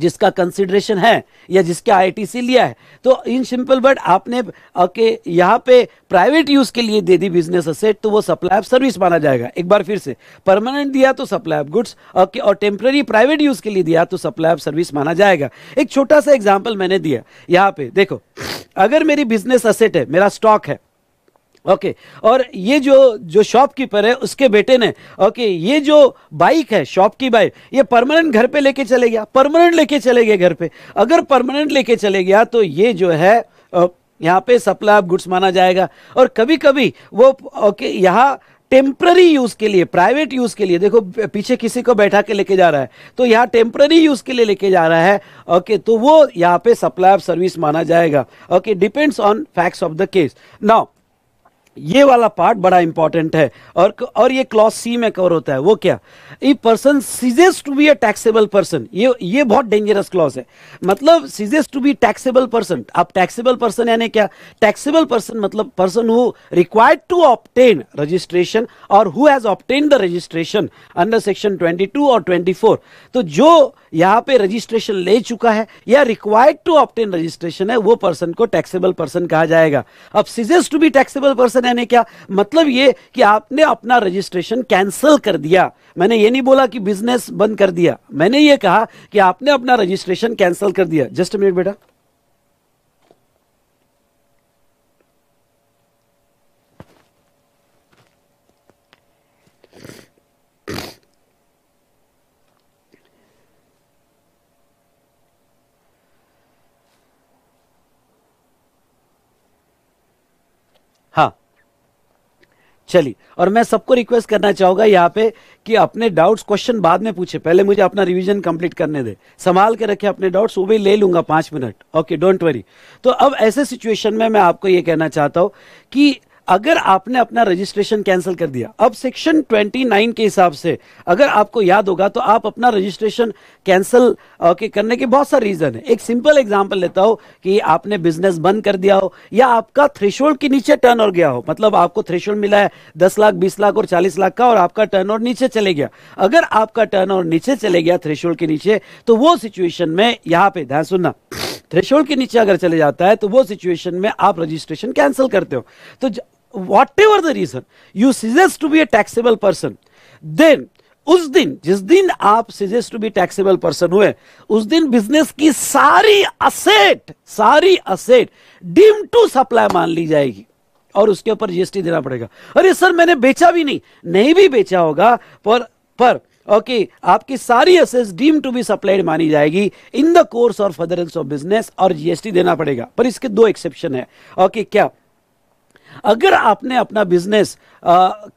जिसका कंसिडरेशन है या जिसके आईटीसी लिया है तो इन सिंपल वर्ड आपने ओके यहाँ पे प्राइवेट यूज के लिए दे दी बिजनेस असेट तो वो सप्लाई ऑफ सर्विस माना जाएगा एक बार फिर से परमानेंट दिया तो सप्लाई ऑफ गुड्स ओके और टेम्प्रेरी प्राइवेट यूज के लिए दिया तो सप्लाई ऑफ सर्विस माना जाएगा एक छोटा सा एग्जाम्पल मैंने दिया यहाँ पे देखो अगर मेरी बिजनेस असेट है मेरा स्टॉक है ओके और ये जो जो शॉपकीपर है उसके बेटे ने ओके ये जो बाइक है शॉप की बाइक ये परमानेंट घर पे लेके चले गया परमानेंट लेके चले गए घर पे अगर परमानेंट लेके चले गया तो ये जो है यहाँ पे सप्लाई ऑफ गुड्स माना जाएगा और कभी कभी वो ओके यहाँ टेम्प्ररी यूज के लिए प्राइवेट यूज के लिए देखो पीछे किसी को बैठा के लेके जा रहा है तो यहाँ टेम्प्ररी यूज के लिए लेके जा रहा है ओके तो वो यहाँ पे सप्लाई ऑफ सर्विस माना जाएगा okay depends on facts of the case now ये वाला पार्ट बड़ा इंपॉर्टेंट है और और ये क्लॉज सी में कवर होता है वो क्या e person ceases to be a taxable person ये ये बहुत डेंजरस क्लॉज है मतलब ceases to be taxable person आप टैक्सेबल पर्सन यानी क्या टैक्सेबल पर्सन मतलब person who required to obtain registration और who has obtain the registration under section twenty और ट्वेंटी तो जो यहाँ पे रजिस्ट्रेशन ले चुका है या रिक्वायर्ड टू ऑप्टेन रजिस्ट्रेशन है वो पर्सन को टैक्सेबल पर्सन कहा जाएगा अब ceases to be taxable person करने ने क्या मतलब ये कि आपने अपना रजिस्ट्रेशन कैंसिल कर दिया मैंने ये नहीं बोला कि बिजनेस बंद कर दिया मैंने ये कहा कि आपने अपना रजिस्ट्रेशन कैंसिल कर दिया जस्ट मिनट बेटा चलिए और मैं सबको रिक्वेस्ट करना चाहूंगा यहाँ पे कि अपने डाउट्स क्वेश्चन बाद में पूछे पहले मुझे अपना रिवीजन कंप्लीट करने दे संभाल के रखे अपने डाउट्स वो भी ले लूंगा पांच मिनट ओके डोंट वरी तो अब ऐसे सिचुएशन में मैं आपको ये कहना चाहता हूं कि अगर आपने अपना रजिस्ट्रेशन कैंसिल कर दिया अब सेक्शन 29 के हिसाब से अगर आपको याद होगा तो आप अपना रजिस्ट्रेशन कैंसिल के करने के बहुत सारे रीजन है एक सिंपल एग्जांपल लेता हो कि आपने बिजनेस बंद कर दिया हो या आपका थ्रेशोल्ड के नीचे टर्न और गया हो मतलब आपको थ्रेशोल्ड मिला है दस लाख बीस लाख और चालीस लाख का और आपका टर्न और नीचे चले गया अगर आपका टर्न और नीचे चले गया थ्रेशोल्ड के नीचे तो वो सिचुएशन में यहाँ पे ध्यान सुनना थ्रेशोल्ड के नीचे अगर चले जाता है तो वो सिचुएशन में आप रजिस्ट्रेशन कैंसिल करते हो तो whatever the reason you cease to be a taxable person then उस दिन जिस दिन आप ceases to be taxable person हुए उस दिन बिजनेस की सारी असेट सारी असेट डीम टू सप्लाई मान ली जाएगी और उसके ऊपर जीएसटी देना पड़ेगा अरे सर मैंने बेचा भी नहीं नहीं भी बेचा होगा पर पर ओके okay, आपकी सारी असेस डीम टू बी सप्लाइड मानी जाएगी इन द कोर्स और फर्दरेंस ऑफ बिजनेस और जीएसटी देना पड़ेगा पर इसके दो एक्सेप्शन है ओके okay, क्या अगर आपने अपना बिजनेस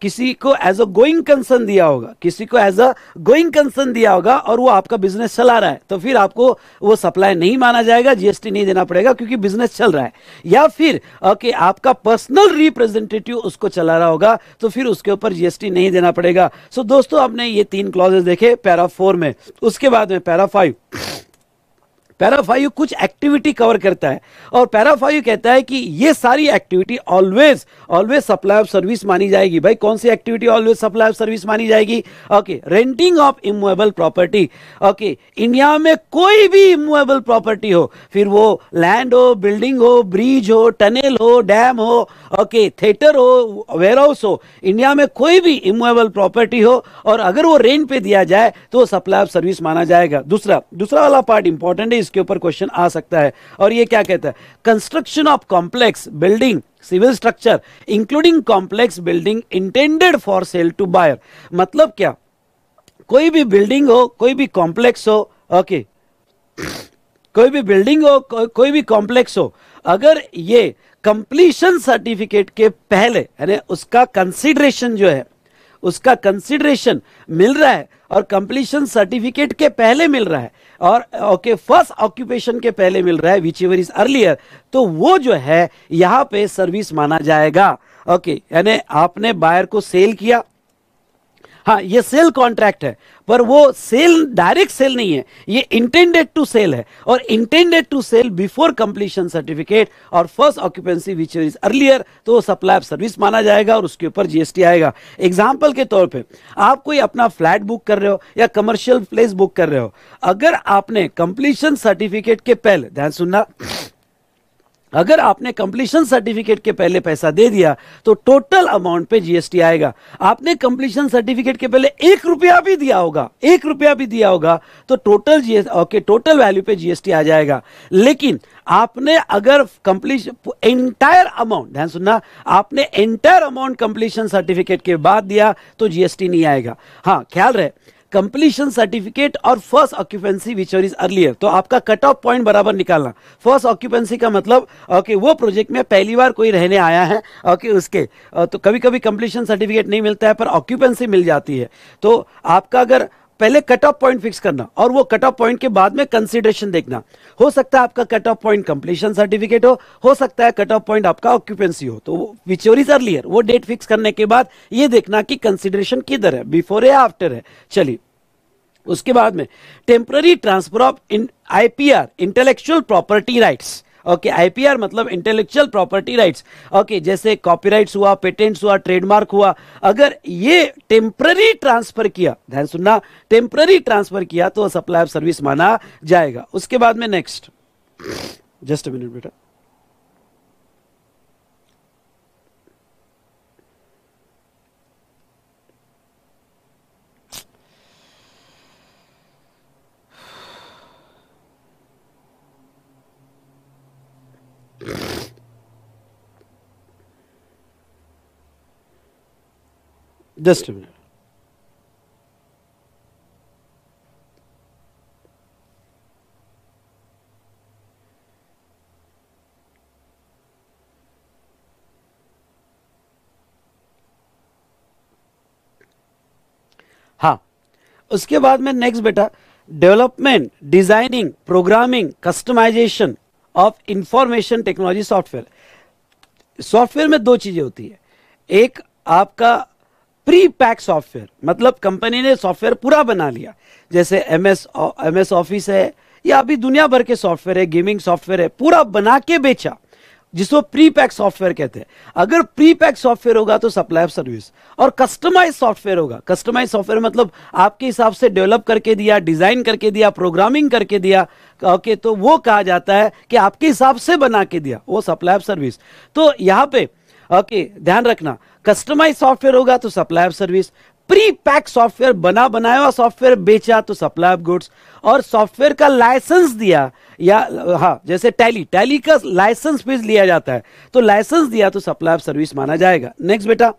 किसी को एज अ गोइंग कंसर्न दिया होगा किसी को एज अ गोइंग कंसर्न दिया होगा और वो आपका बिजनेस चला रहा है तो फिर आपको वो सप्लाई नहीं माना जाएगा जीएसटी नहीं देना पड़ेगा क्योंकि बिजनेस चल रहा है या फिर कि आपका पर्सनल रिप्रेजेंटेटिव उसको चला रहा होगा तो फिर उसके ऊपर जीएसटी नहीं देना पड़ेगा सो दोस्तों आपने ये तीन क्लॉजेस देखे पैरा फोर में उसके बाद में पैरा फाइव पैराफाइव कुछ एक्टिविटी कवर करता है और पैराफाइव कहता है कि ये सारी activity always always supply of service मानी जाएगी भाई कौन सी activity always supply of service मानी जाएगी okay renting of immovable property okay India में कोई भी इमोएबल प्रॉपर्टी हो फिर वो लैंड हो बिल्डिंग हो ब्रिज हो टनल हो डैम हो ओके थिएटर हो वेयर हाउस हो इंडिया में कोई भी इमोएबल प्रॉपर्टी हो और अगर वो रेंट पे दिया जाए तो सप्लाई ऑफ सर्विस माना जाएगा दूसरा दूसरा वाला पार्ट इंपॉर्टेंट है इसके ऊपर क्वेश्चन आ सकता है और ये क्या कहता है construction of complex building civil structure including complex building intended for sale to buyer मतलब क्या कोई भी बिल्डिंग हो कोई भी कॉम्प्लेक्स हो ओके कोई भी बिल्डिंग हो को, कोई भी कॉम्प्लेक्स हो अगर ये कंप्लीशन सर्टिफिकेट के पहले यानी उसका कंसिडरेशन जो है उसका कंसिडरेशन मिल रहा है और कंप्लीशन सर्टिफिकेट के पहले मिल रहा है और ओके फर्स्ट ऑक्यूपेशन के पहले मिल रहा है विच एवर इज अर्लियर तो वो जो है यहाँ पे सर्विस माना जाएगा ओके यानी आपने बायर को सेल किया हाँ ये सेल कॉन्ट्रैक्ट है पर वो सेल डायरेक्ट सेल नहीं है ये इंटेंडेड टू सेल है और intended to sale before completion certificate और first occupancy which is earlier तो सप्लाई ऑफ सर्विस माना जाएगा और उसके ऊपर जीएसटी आएगा एग्जाम्पल के तौर पर आप कोई अपना फ्लैट बुक कर रहे हो या कमर्शियल प्लेस बुक कर रहे हो अगर आपने कंप्लीशन सर्टिफिकेट के पहले ध्यान सुनना अगर आपने कंप्लीशन सर्टिफिकेट के पहले पैसा दे दिया तो टोटल अमाउंट पे जीएसटी आएगा आपने कंप्लीशन सर्टिफिकेट के पहले एक रुपया भी दिया होगा एक रुपया भी दिया होगा तो total GS okay total value पे जीएसटी आ जाएगा लेकिन आपने अगर कंप्लीशन एंटायर अमाउंट ध्यान सुनना आपने एंटायर अमाउंट कंप्लीशन सर्टिफिकेट के बाद दिया तो जीएसटी नहीं आएगा हाँ ख्याल रहे कंप्लीशन सर्टिफिकेट और first occupancy which is earlier तो आपका कट ऑफ पॉइंट बराबर निकालना फर्स्ट ऑक्यूपेंसी का मतलब ओके वो प्रोजेक्ट में पहली बार कोई रहने आया है ओके उसके तो कभी कभी कंप्लीशन सर्टिफिकेट नहीं मिलता है पर ऑक्यूपेंसी मिल जाती है तो आपका अगर पहले कट ऑफ पॉइंट फिक्स करना और वो कट ऑफ पॉइंट के बाद में कंसिडरेशन देखना हो सकता है आपका cut off point completion certificate हो हो सकता है कट ऑफ पॉइंट आपका ऑक्यूपेंसी हो तो विचोर इज अर्लियर वो डेट फिक्स करने के बाद ये देखना कि कंसिडरेशन किधर है बिफोर है आफ्टर है चलिए उसके बाद में temporary transfer of IPR intellectual property rights okay IPR मतलब इंटेलेक्चुअल प्रॉपर्टी राइट्स ओके जैसे कॉपीराइट्स हुआ पेटेंट्स हुआ ट्रेडमार्क हुआ अगर ये टेम्प्ररी ट्रांसफर किया ध्यान सुनना टेम्प्ररी ट्रांसफर किया तो सप्लाई ऑफ सर्विस माना जाएगा उसके बाद में नेक्स्ट जस्ट मिनट बेटा just a minute. हाँ उसके बाद में नेक्स्ट बेटा development designing programming customisation of information technology software software में दो चीजें होती है एक आपका प्री पैक सॉफ्टवेयर मतलब कंपनी ने सॉफ्टवेयर पूरा बना लिया जैसे M S M S Office है या अभी दुनिया भर के सॉफ्टवेयर है गेमिंग सॉफ्टवेयर है पूरा बना के बेचा जिसको प्री पैक सॉफ्टवेयर कहते हैं अगर प्री पैक सॉफ्टवेयर होगा तो ऑफ सर्विस और कस्टमाइज सॉफ्टवेयर होगा कस्टमाइज सॉफ्टवेयर मतलब आपके हिसाब से डेवलप करके दिया डिजाइन करके दिया प्रोग्रामिंग करके दिया ओके तो वो कहा जाता है कि आपके हिसाब से बना के दिया वो ऑफ सर्विस तो यहाँ पे ओके ध्यान रखना कस्टमाइज सॉफ्टवेयर होगा तो supply of service pre pack software बना बनाया हुआ सॉफ्टवेयर बेचा तो सप्लाई ऑफ गुड्स और सॉफ्टवेयर का लाइसेंस दिया या हाँ जैसे टैली टैली का लाइसेंस फीस लिया जाता है तो लाइसेंस दिया तो सप्लाई ऑफ सर्विस माना जाएगा नेक्स्ट बेटा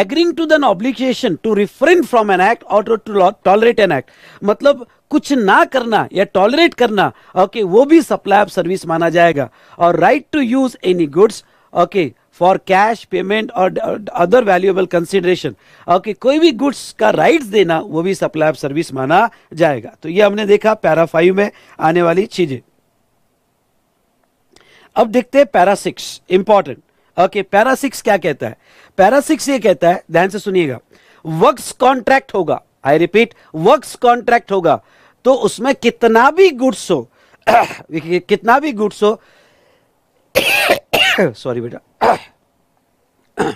agreeing to the obligation to refrain from an act और टू टॉलरेट एन एक्ट मतलब कुछ ना करना या टॉलरेट करना ओके okay, वो भी सप्लाई ऑफ सर्विस माना जाएगा और right to use any goods okay for cash payment और अदर वैल्यूएबल कंसिडरेशन ओके कोई भी गुड्स का राइट देना वो भी सप्लाई ऑफ सर्विस माना जाएगा तो ये हमने देखा पैरा फाइव में आने वाली चीजें अब देखते हैं para six important okay para six क्या कहता है पैरा सिक्स ये कहता है ध्यान से सुनिएगा वर्क्स कॉन्ट्रैक्ट होगा आई रिपीट वर्क्स कॉन्ट्रैक्ट होगा तो उसमें कितना भी गुड्स हो कितना भी गुड्स हो सॉरी बेटा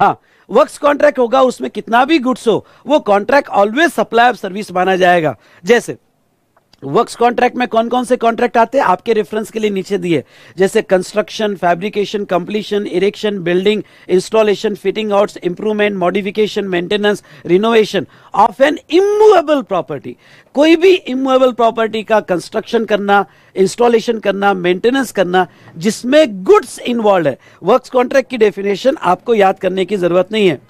हाँ वर्क्स कॉन्ट्रैक्ट होगा उसमें कितना भी गुड्स हो वो contract always supply of service माना जाएगा जैसे वर्क्स कॉन्ट्रैक्ट में कौन कौन से कॉन्ट्रैक्ट आते हैं आपके रेफरेंस के लिए नीचे दिए जैसे construction fabrication completion erection building installation fitting outs improvement modification maintenance renovation of an immovable property कोई भी इमूवेबल प्रॉपर्टी का कंस्ट्रक्शन करना इंस्टॉलेशन करना मेंटेनेंस करना जिसमें गुड्स इन्वॉल्व है वर्क्स कॉन्ट्रैक्ट की डेफिनेशन आपको याद करने की जरूरत नहीं है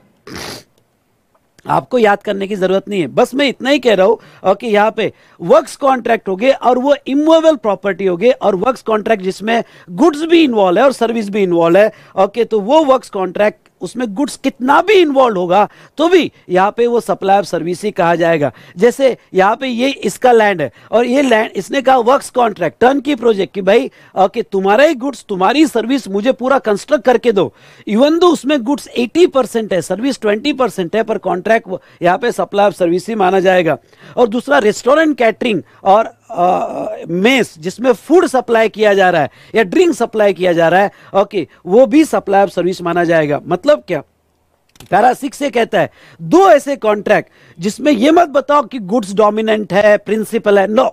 आपको याद करने की जरूरत नहीं है बस मैं इतना ही कह रहा हूं कि यहाँ पे वर्क्स कॉन्ट्रैक्ट हो गए और वो इमोवेबल प्रॉपर्टी हो और वर्क्स कॉन्ट्रैक्ट जिसमें गुड्स भी इन्वॉल्व है और सर्विस भी इन्वॉल्व है ओके तो वो वर्क्स कॉन्ट्रैक्ट उसमें गुड्स कितना भी इन्वॉल्व होगा तो भी यहाँ पे वो सप्लाई ऑफ सर्विस ही कहा जाएगा जैसे यहाँ पे ये इसका लैंड है और ये लैंड इसने कहा works contract turnkey project की भाई ओके तुम्हारा ही गुड्स तुम्हारी सर्विस मुझे पूरा कंस्ट्रक्ट करके दो इवन दो उसमें गुड्स एटी है सर्विस ट्वेंटी है पर कॉन्ट्रैक्ट यहाँ पे सप्लाई ऑफ सर्विस ही माना जाएगा और दूसरा रेस्टोरेंट कैटरिंग और मेस जिसमें फूड सप्लाई किया जा रहा है या ड्रिंक सप्लाई किया जा रहा है ओके वो भी सप्लाई ऑफ सर्विस माना जाएगा मतलब क्या पैरा सिक्स से कहता है दो ऐसे कॉन्ट्रैक्ट जिसमें यह मत बताओ कि गुड्स डोमिनेंट है प्रिंसिपल है नो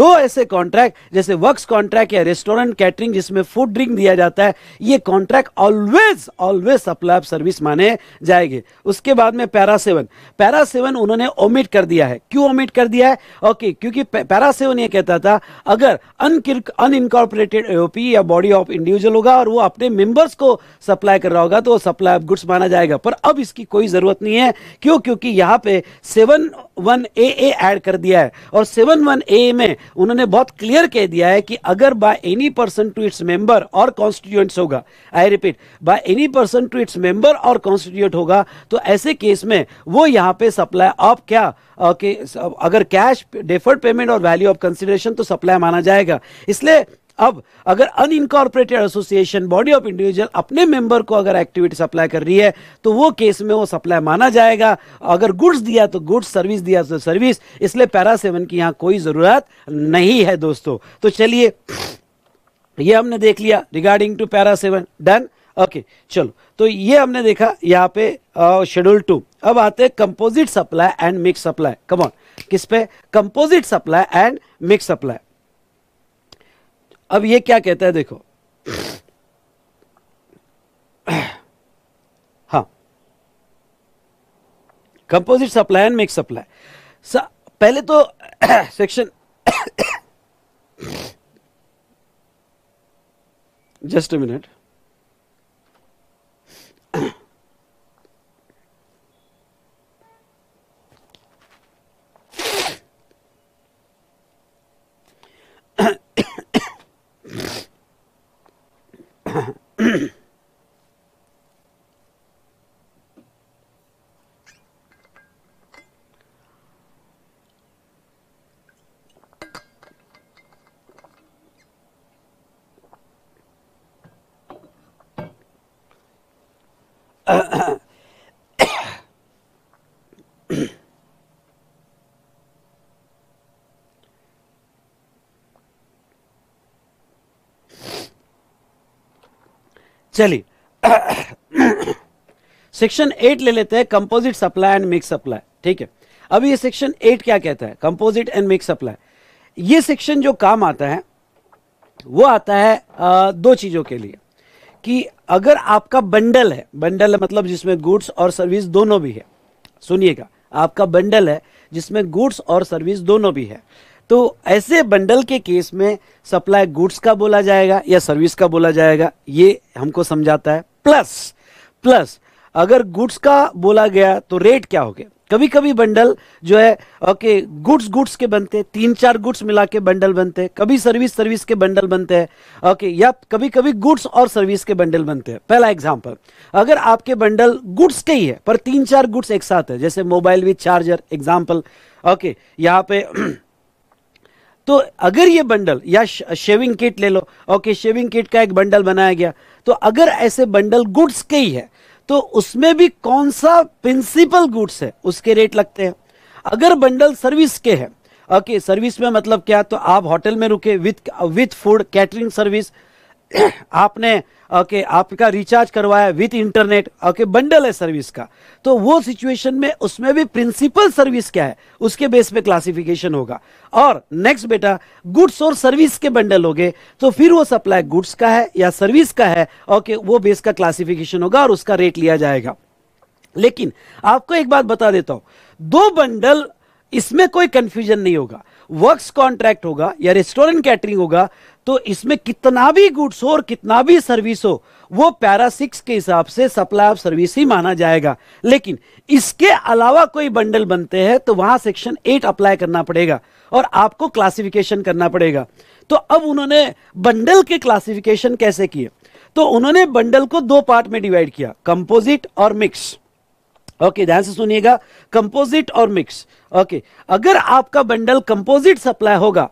दो ऐसे कॉन्ट्रैक्ट जैसे वर्क्स कॉन्ट्रैक्ट या रेस्टोरेंट कैटरिंग जिसमें फूड ड्रिंक दिया जाता है ये contract always always supply of service माने जाएंगे उसके बाद में पैरा सेवन पैरा सेवन उन्होंने ओमिट कर दिया है क्यों ओमिट कर दिया है ओके okay, क्योंकि पैरा सेवन ये कहता था अगर अनइनकॉर्पोरेटेड एओपी या बॉडी ऑफ इंडिविजुअल होगा और वो अपने मेंबर्स को सप्लाई कर रहा होगा तो वो सप्लाई ऑफ गुड्स माना जाएगा पर अब इसकी कोई जरूरत नहीं है क्यों क्योंकि यहाँ पे सेवन वन ए एड कर दिया है और सेवन वन ए में उन्होंने बहुत क्लियर कह दिया है कि अगर by any person to its member और कॉन्स्टिट्यूएंट होगा I repeat by any person to its member और कॉन्स्टिट्यूएंट होगा तो ऐसे केस में वो यहां पे सप्लाई ऑफ क्या ओके अगर कैश डेफर्ड पेमेंट और वैल्यू ऑफ कंसिडरेशन तो सप्लाई माना जाएगा इसलिए अब अगर unincorporated association body of individual अपने मेंबर को अगर एक्टिविटी सप्लाई कर रही है तो वो केस में वो सप्लाई माना जाएगा अगर गुड्स दिया तो गुड्स सर्विस दिया तो सर्विस इसलिए पैरा सेवन की यहां कोई ज़रूरत नहीं है दोस्तों तो चलिए ये हमने देख लिया regarding to para seven done okay चलो तो ये हमने देखा यहाँ पे शेड्यूल टू अब आते हैं composite supply and mix supply come on किस पे composite supply and mix supply अब ये क्या कहता है देखो हाँ composite supply and make supply पहले तो सेक्शन जस्ट अ मिनट चलिए सेक्शन एट ले लेते हैं कंपोजिट सप्लाई एंड मिक्स सप्लाई ठीक है अब ये सेक्शन एट क्या कहता है कंपोजिट एंड मिक्स सप्लाई ये सेक्शन जो काम आता है वो आता है आ, दो चीजों के लिए कि अगर आपका बंडल है बंडल है मतलब जिसमें गुड्स और सर्विस दोनों भी है सुनिएगा आपका बंडल है जिसमें गुड्स और सर्विस दोनों भी है तो ऐसे बंडल के केस में सप्लाई गुड्स का बोला जाएगा या सर्विस का बोला जाएगा ये हमको समझाता है प्लस प्लस अगर गुड्स का बोला गया तो रेट क्या हो गया कभी कभी बंडल जो है ओके गुड्स गुड्स के बनते हैं तीन चार गुड्स मिला के बंडल बनते हैं कभी सर्विस सर्विस के बंडल बनते हैं ओके या कभी कभी गुड्स और सर्विस के बंडल बनते हैं पहला एग्जांपल अगर आपके बंडल गुड्स के ही है पर तीन चार गुड्स एक साथ है जैसे mobile with charger example okay यहाँ पे तो अगर ये बंडल या शेविंग किट ले लो ओके शेविंग किट का एक बंडल बनाया गया तो अगर ऐसे बंडल गुड्स के ही है तो उसमें भी कौन सा प्रिंसिपल गुड्स है उसके रेट लगते हैं अगर बंडल सर्विस के है ओके सर्विस में मतलब क्या तो आप होटल में रुके with with food catering service आपने ओके आपका रिचार्ज करवाया विथ इंटरनेट ओके बंडल है सर्विस का तो वो सिचुएशन में उसमें भी प्रिंसिपल सर्विस क्या है उसके बेस पे क्लासिफिकेशन होगा और नेक्स्ट बेटा गुड्स और सर्विस के बंडल हो गए तो फिर वो सप्लाई गुड्स का है या सर्विस का है ओके वो बेस का क्लासिफिकेशन होगा और उसका रेट लिया जाएगा लेकिन आपको एक बात बता देता हूं दो बंडल इसमें कोई कंफ्यूजन नहीं होगा वर्क्स कॉन्ट्रैक्ट होगा या रेस्टोरेंट कैटरिंग होगा तो इसमें कितना भी गुड्स हो और कितना भी सर्विस हो वो पैरा सिक्स के हिसाब से सप्लाई ऑफ सर्विस ही माना जाएगा लेकिन इसके अलावा कोई बंडल बनते हैं तो वहां सेक्शन एट अप्लाई करना पड़ेगा और आपको क्लासिफिकेशन करना पड़ेगा तो अब उन्होंने बंडल के क्लासिफिकेशन कैसे किए तो उन्होंने बंडल को दो पार्ट में डिवाइड किया कंपोजिट और मिक्स ओके ध्यान से सुनिएगा कंपोजिट और मिक्स ओके अगर आपका बंडल कंपोजिट सप्लाई होगा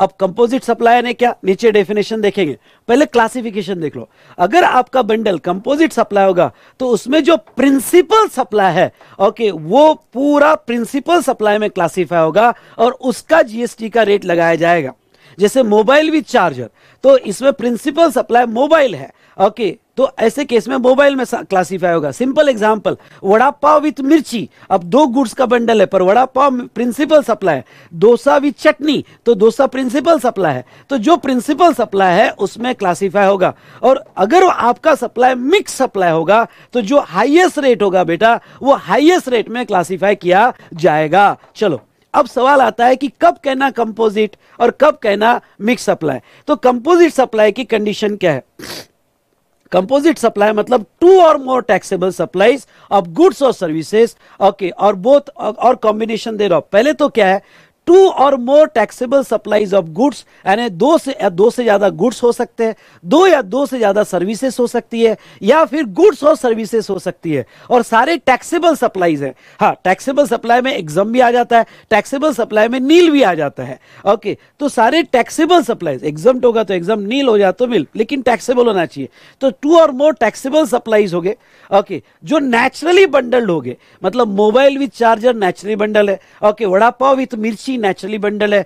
अब कंपोजिट सप्लाई ने क्या नीचे डेफिनेशन देखेंगे पहले क्लासिफिकेशन देख लो अगर आपका बंडल कंपोजिट सप्लाई होगा तो उसमें जो प्रिंसिपल सप्लाई है ओके वो पूरा प्रिंसिपल सप्लाई में क्लासिफाई होगा और उसका जीएसटी का रेट लगाया जाएगा जैसे मोबाइल विद चार्जर तो इसमें प्रिंसिपल सप्लाई मोबाइल है ओके तो ऐसे केस में मोबाइल में क्लासीफाई होगा simple example vada pav with मिर्ची अब दो गुड्स का बंडल है पर वड़ा पाव प्रिंसिपल सप्लाई है डोसा विथ चटनी तो डोसा प्रिंसिपल सप्लाई है तो जो प्रिंसिपल सप्लाई है उसमें क्लासीफाई होगा और अगर आपका सप्लाई मिक्स सप्लाई होगा तो जो हाइएस्ट रेट होगा बेटा वो हाइएस्ट रेट में क्लासीफाई किया जाएगा चलो अब सवाल आता है कि कब कहना कंपोजिट और कब कहना मिक्स सप्लाई तो कंपोजिट सप्लाई की कंडीशन क्या है कंपोजिट सप्लाई मतलब two or more taxable supplies of goods और सर्विसेज ओके और बोथ और कॉम्बिनेशन दे रहा पहले तो क्या है two or more taxable supplies of goods यानी दो से या दो से ज़्यादा गुड्स हो सकते हैं दो या दो से ज़्यादा सर्विसेज हो सकती है या फिर गुड्स और सर्विसेज हो सकती है और सारे टैक्सेबल सप्लाईज हैं हाँ टैक्सेबल सप्लाई में एग्जाम भी आ जाता है टैक्सेबल सप्लाई में नील भी आ जाता है ओके तो सारे टैक्सेबल सप्लाईज एग्जम होगा तो एग्जम नील हो जाए तो मिल लेकिन टैक्सेबल होना चाहिए तो two or more taxable supplies हो गए ओके जो नेचुरली बंडल्ड हो गए मतलब mobile with charger naturally bundle है ओके वड़ा पाव विथ मिर्ची चटनी नेचुरली बंडल है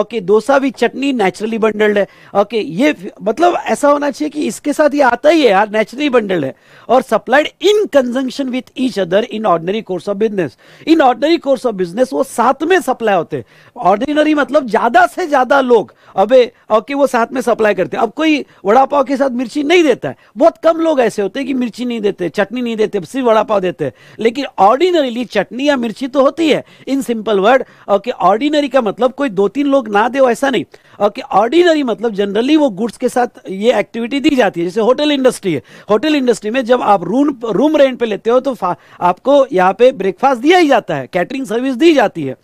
ओके डोसा भी चटनी नेचुरली बंडल्ड है ओके ये मतलब ऐसा होना चाहिए कि इसके साथ ये आता ही है यार नेचुरली बंडल है और supplied in conjunction with each other in ordinary course of business in ordinary course of business वो साथ में सप्लाई होते ऑर्डिनरी मतलब ज्यादा से ज्यादा लोग अबे ओके वो साथ में सप्लाई करते अब कोई वड़ा पाव के साथ मिर्ची नहीं देता है बहुत कम लोग ऐसे होते हैं कि मिर्ची नहीं देते चटनी नहीं देते सिर्फ वड़ा पाव देते लेकिन ऑर्डिनरीली चटनी या मिर्ची तो होती है in simple word okay ordinary ordinary का मतलब कोई दो तीन लोग ना दे ऐसा नहीं कि ऑर्डिनरी मतलब जनरली वो गुड्स के साथ ये एक्टिविटी दी जाती है जैसे होटल इंडस्ट्री है होटल इंडस्ट्री में जब आप रूम रूम रेंट पे लेते हो तो आपको यहाँ पे ब्रेकफास्ट दिया ही जाता है कैटरिंग सर्विस दी जाती है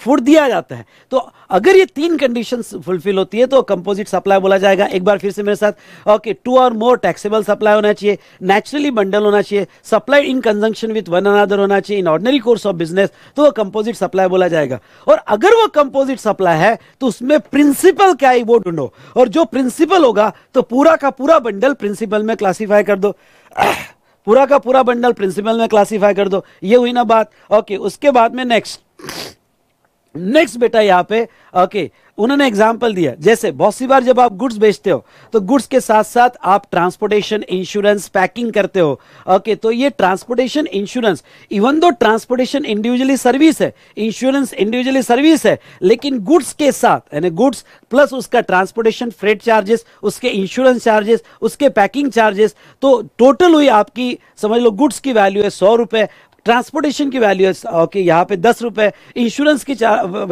फूड दिया जाता है तो अगर ये तीन कंडीशन फुलफिल होती है तो कंपोजिट सप्लाई बोला जाएगा एक बार फिर से मेरे साथ okay to or more taxable supply होना चाहिए नेचुरली बंडल होना चाहिए supply in conjunction with one another होना चाहिए in ordinary course of business तो वह कंपोजिट सप्लाई बोला जाएगा और अगर वह कंपोजिट सप्लाई है तो उसमें प्रिंसिपल क्या है वो ढूंढो और जो प्रिंसिपल होगा तो पूरा का पूरा बंडल प्रिंसिपल में क्लासीफाई कर दो पूरा का पूरा बंडल प्रिंसिपल में क्लासीफाई कर दो ये हुई ना बात ओके उसके बाद में नेक्स्ट नेक्स्ट बेटा यहाँ पे ओके उन्होंने एग्जाम्पल दिया जैसे बहुत सी बार जब आप गुड्स बेचते हो तो गुड्स के साथ साथ आप ट्रांसपोर्टेशन इंश्योरेंस पैकिंग करते हो ओके okay, तो ये ट्रांसपोर्टेशन इंश्योरेंस इवन दो ट्रांसपोर्टेशन इंडिविजुअली सर्विस है इंश्योरेंस इंडिविजुअली सर्विस है लेकिन गुड्स के साथ यानी गुड्स प्लस उसका ट्रांसपोर्टेशन फ्रेट चार्जेस उसके इंश्योरेंस चार्जेस उसके पैकिंग चार्जेस तो टोटल हुई आपकी समझ लो गुड्स की वैल्यू है सौ रुपये ट्रांसपोर्टेशन की वैल्यू है ओके यहाँ पे दस रुपए इंश्योरेंस की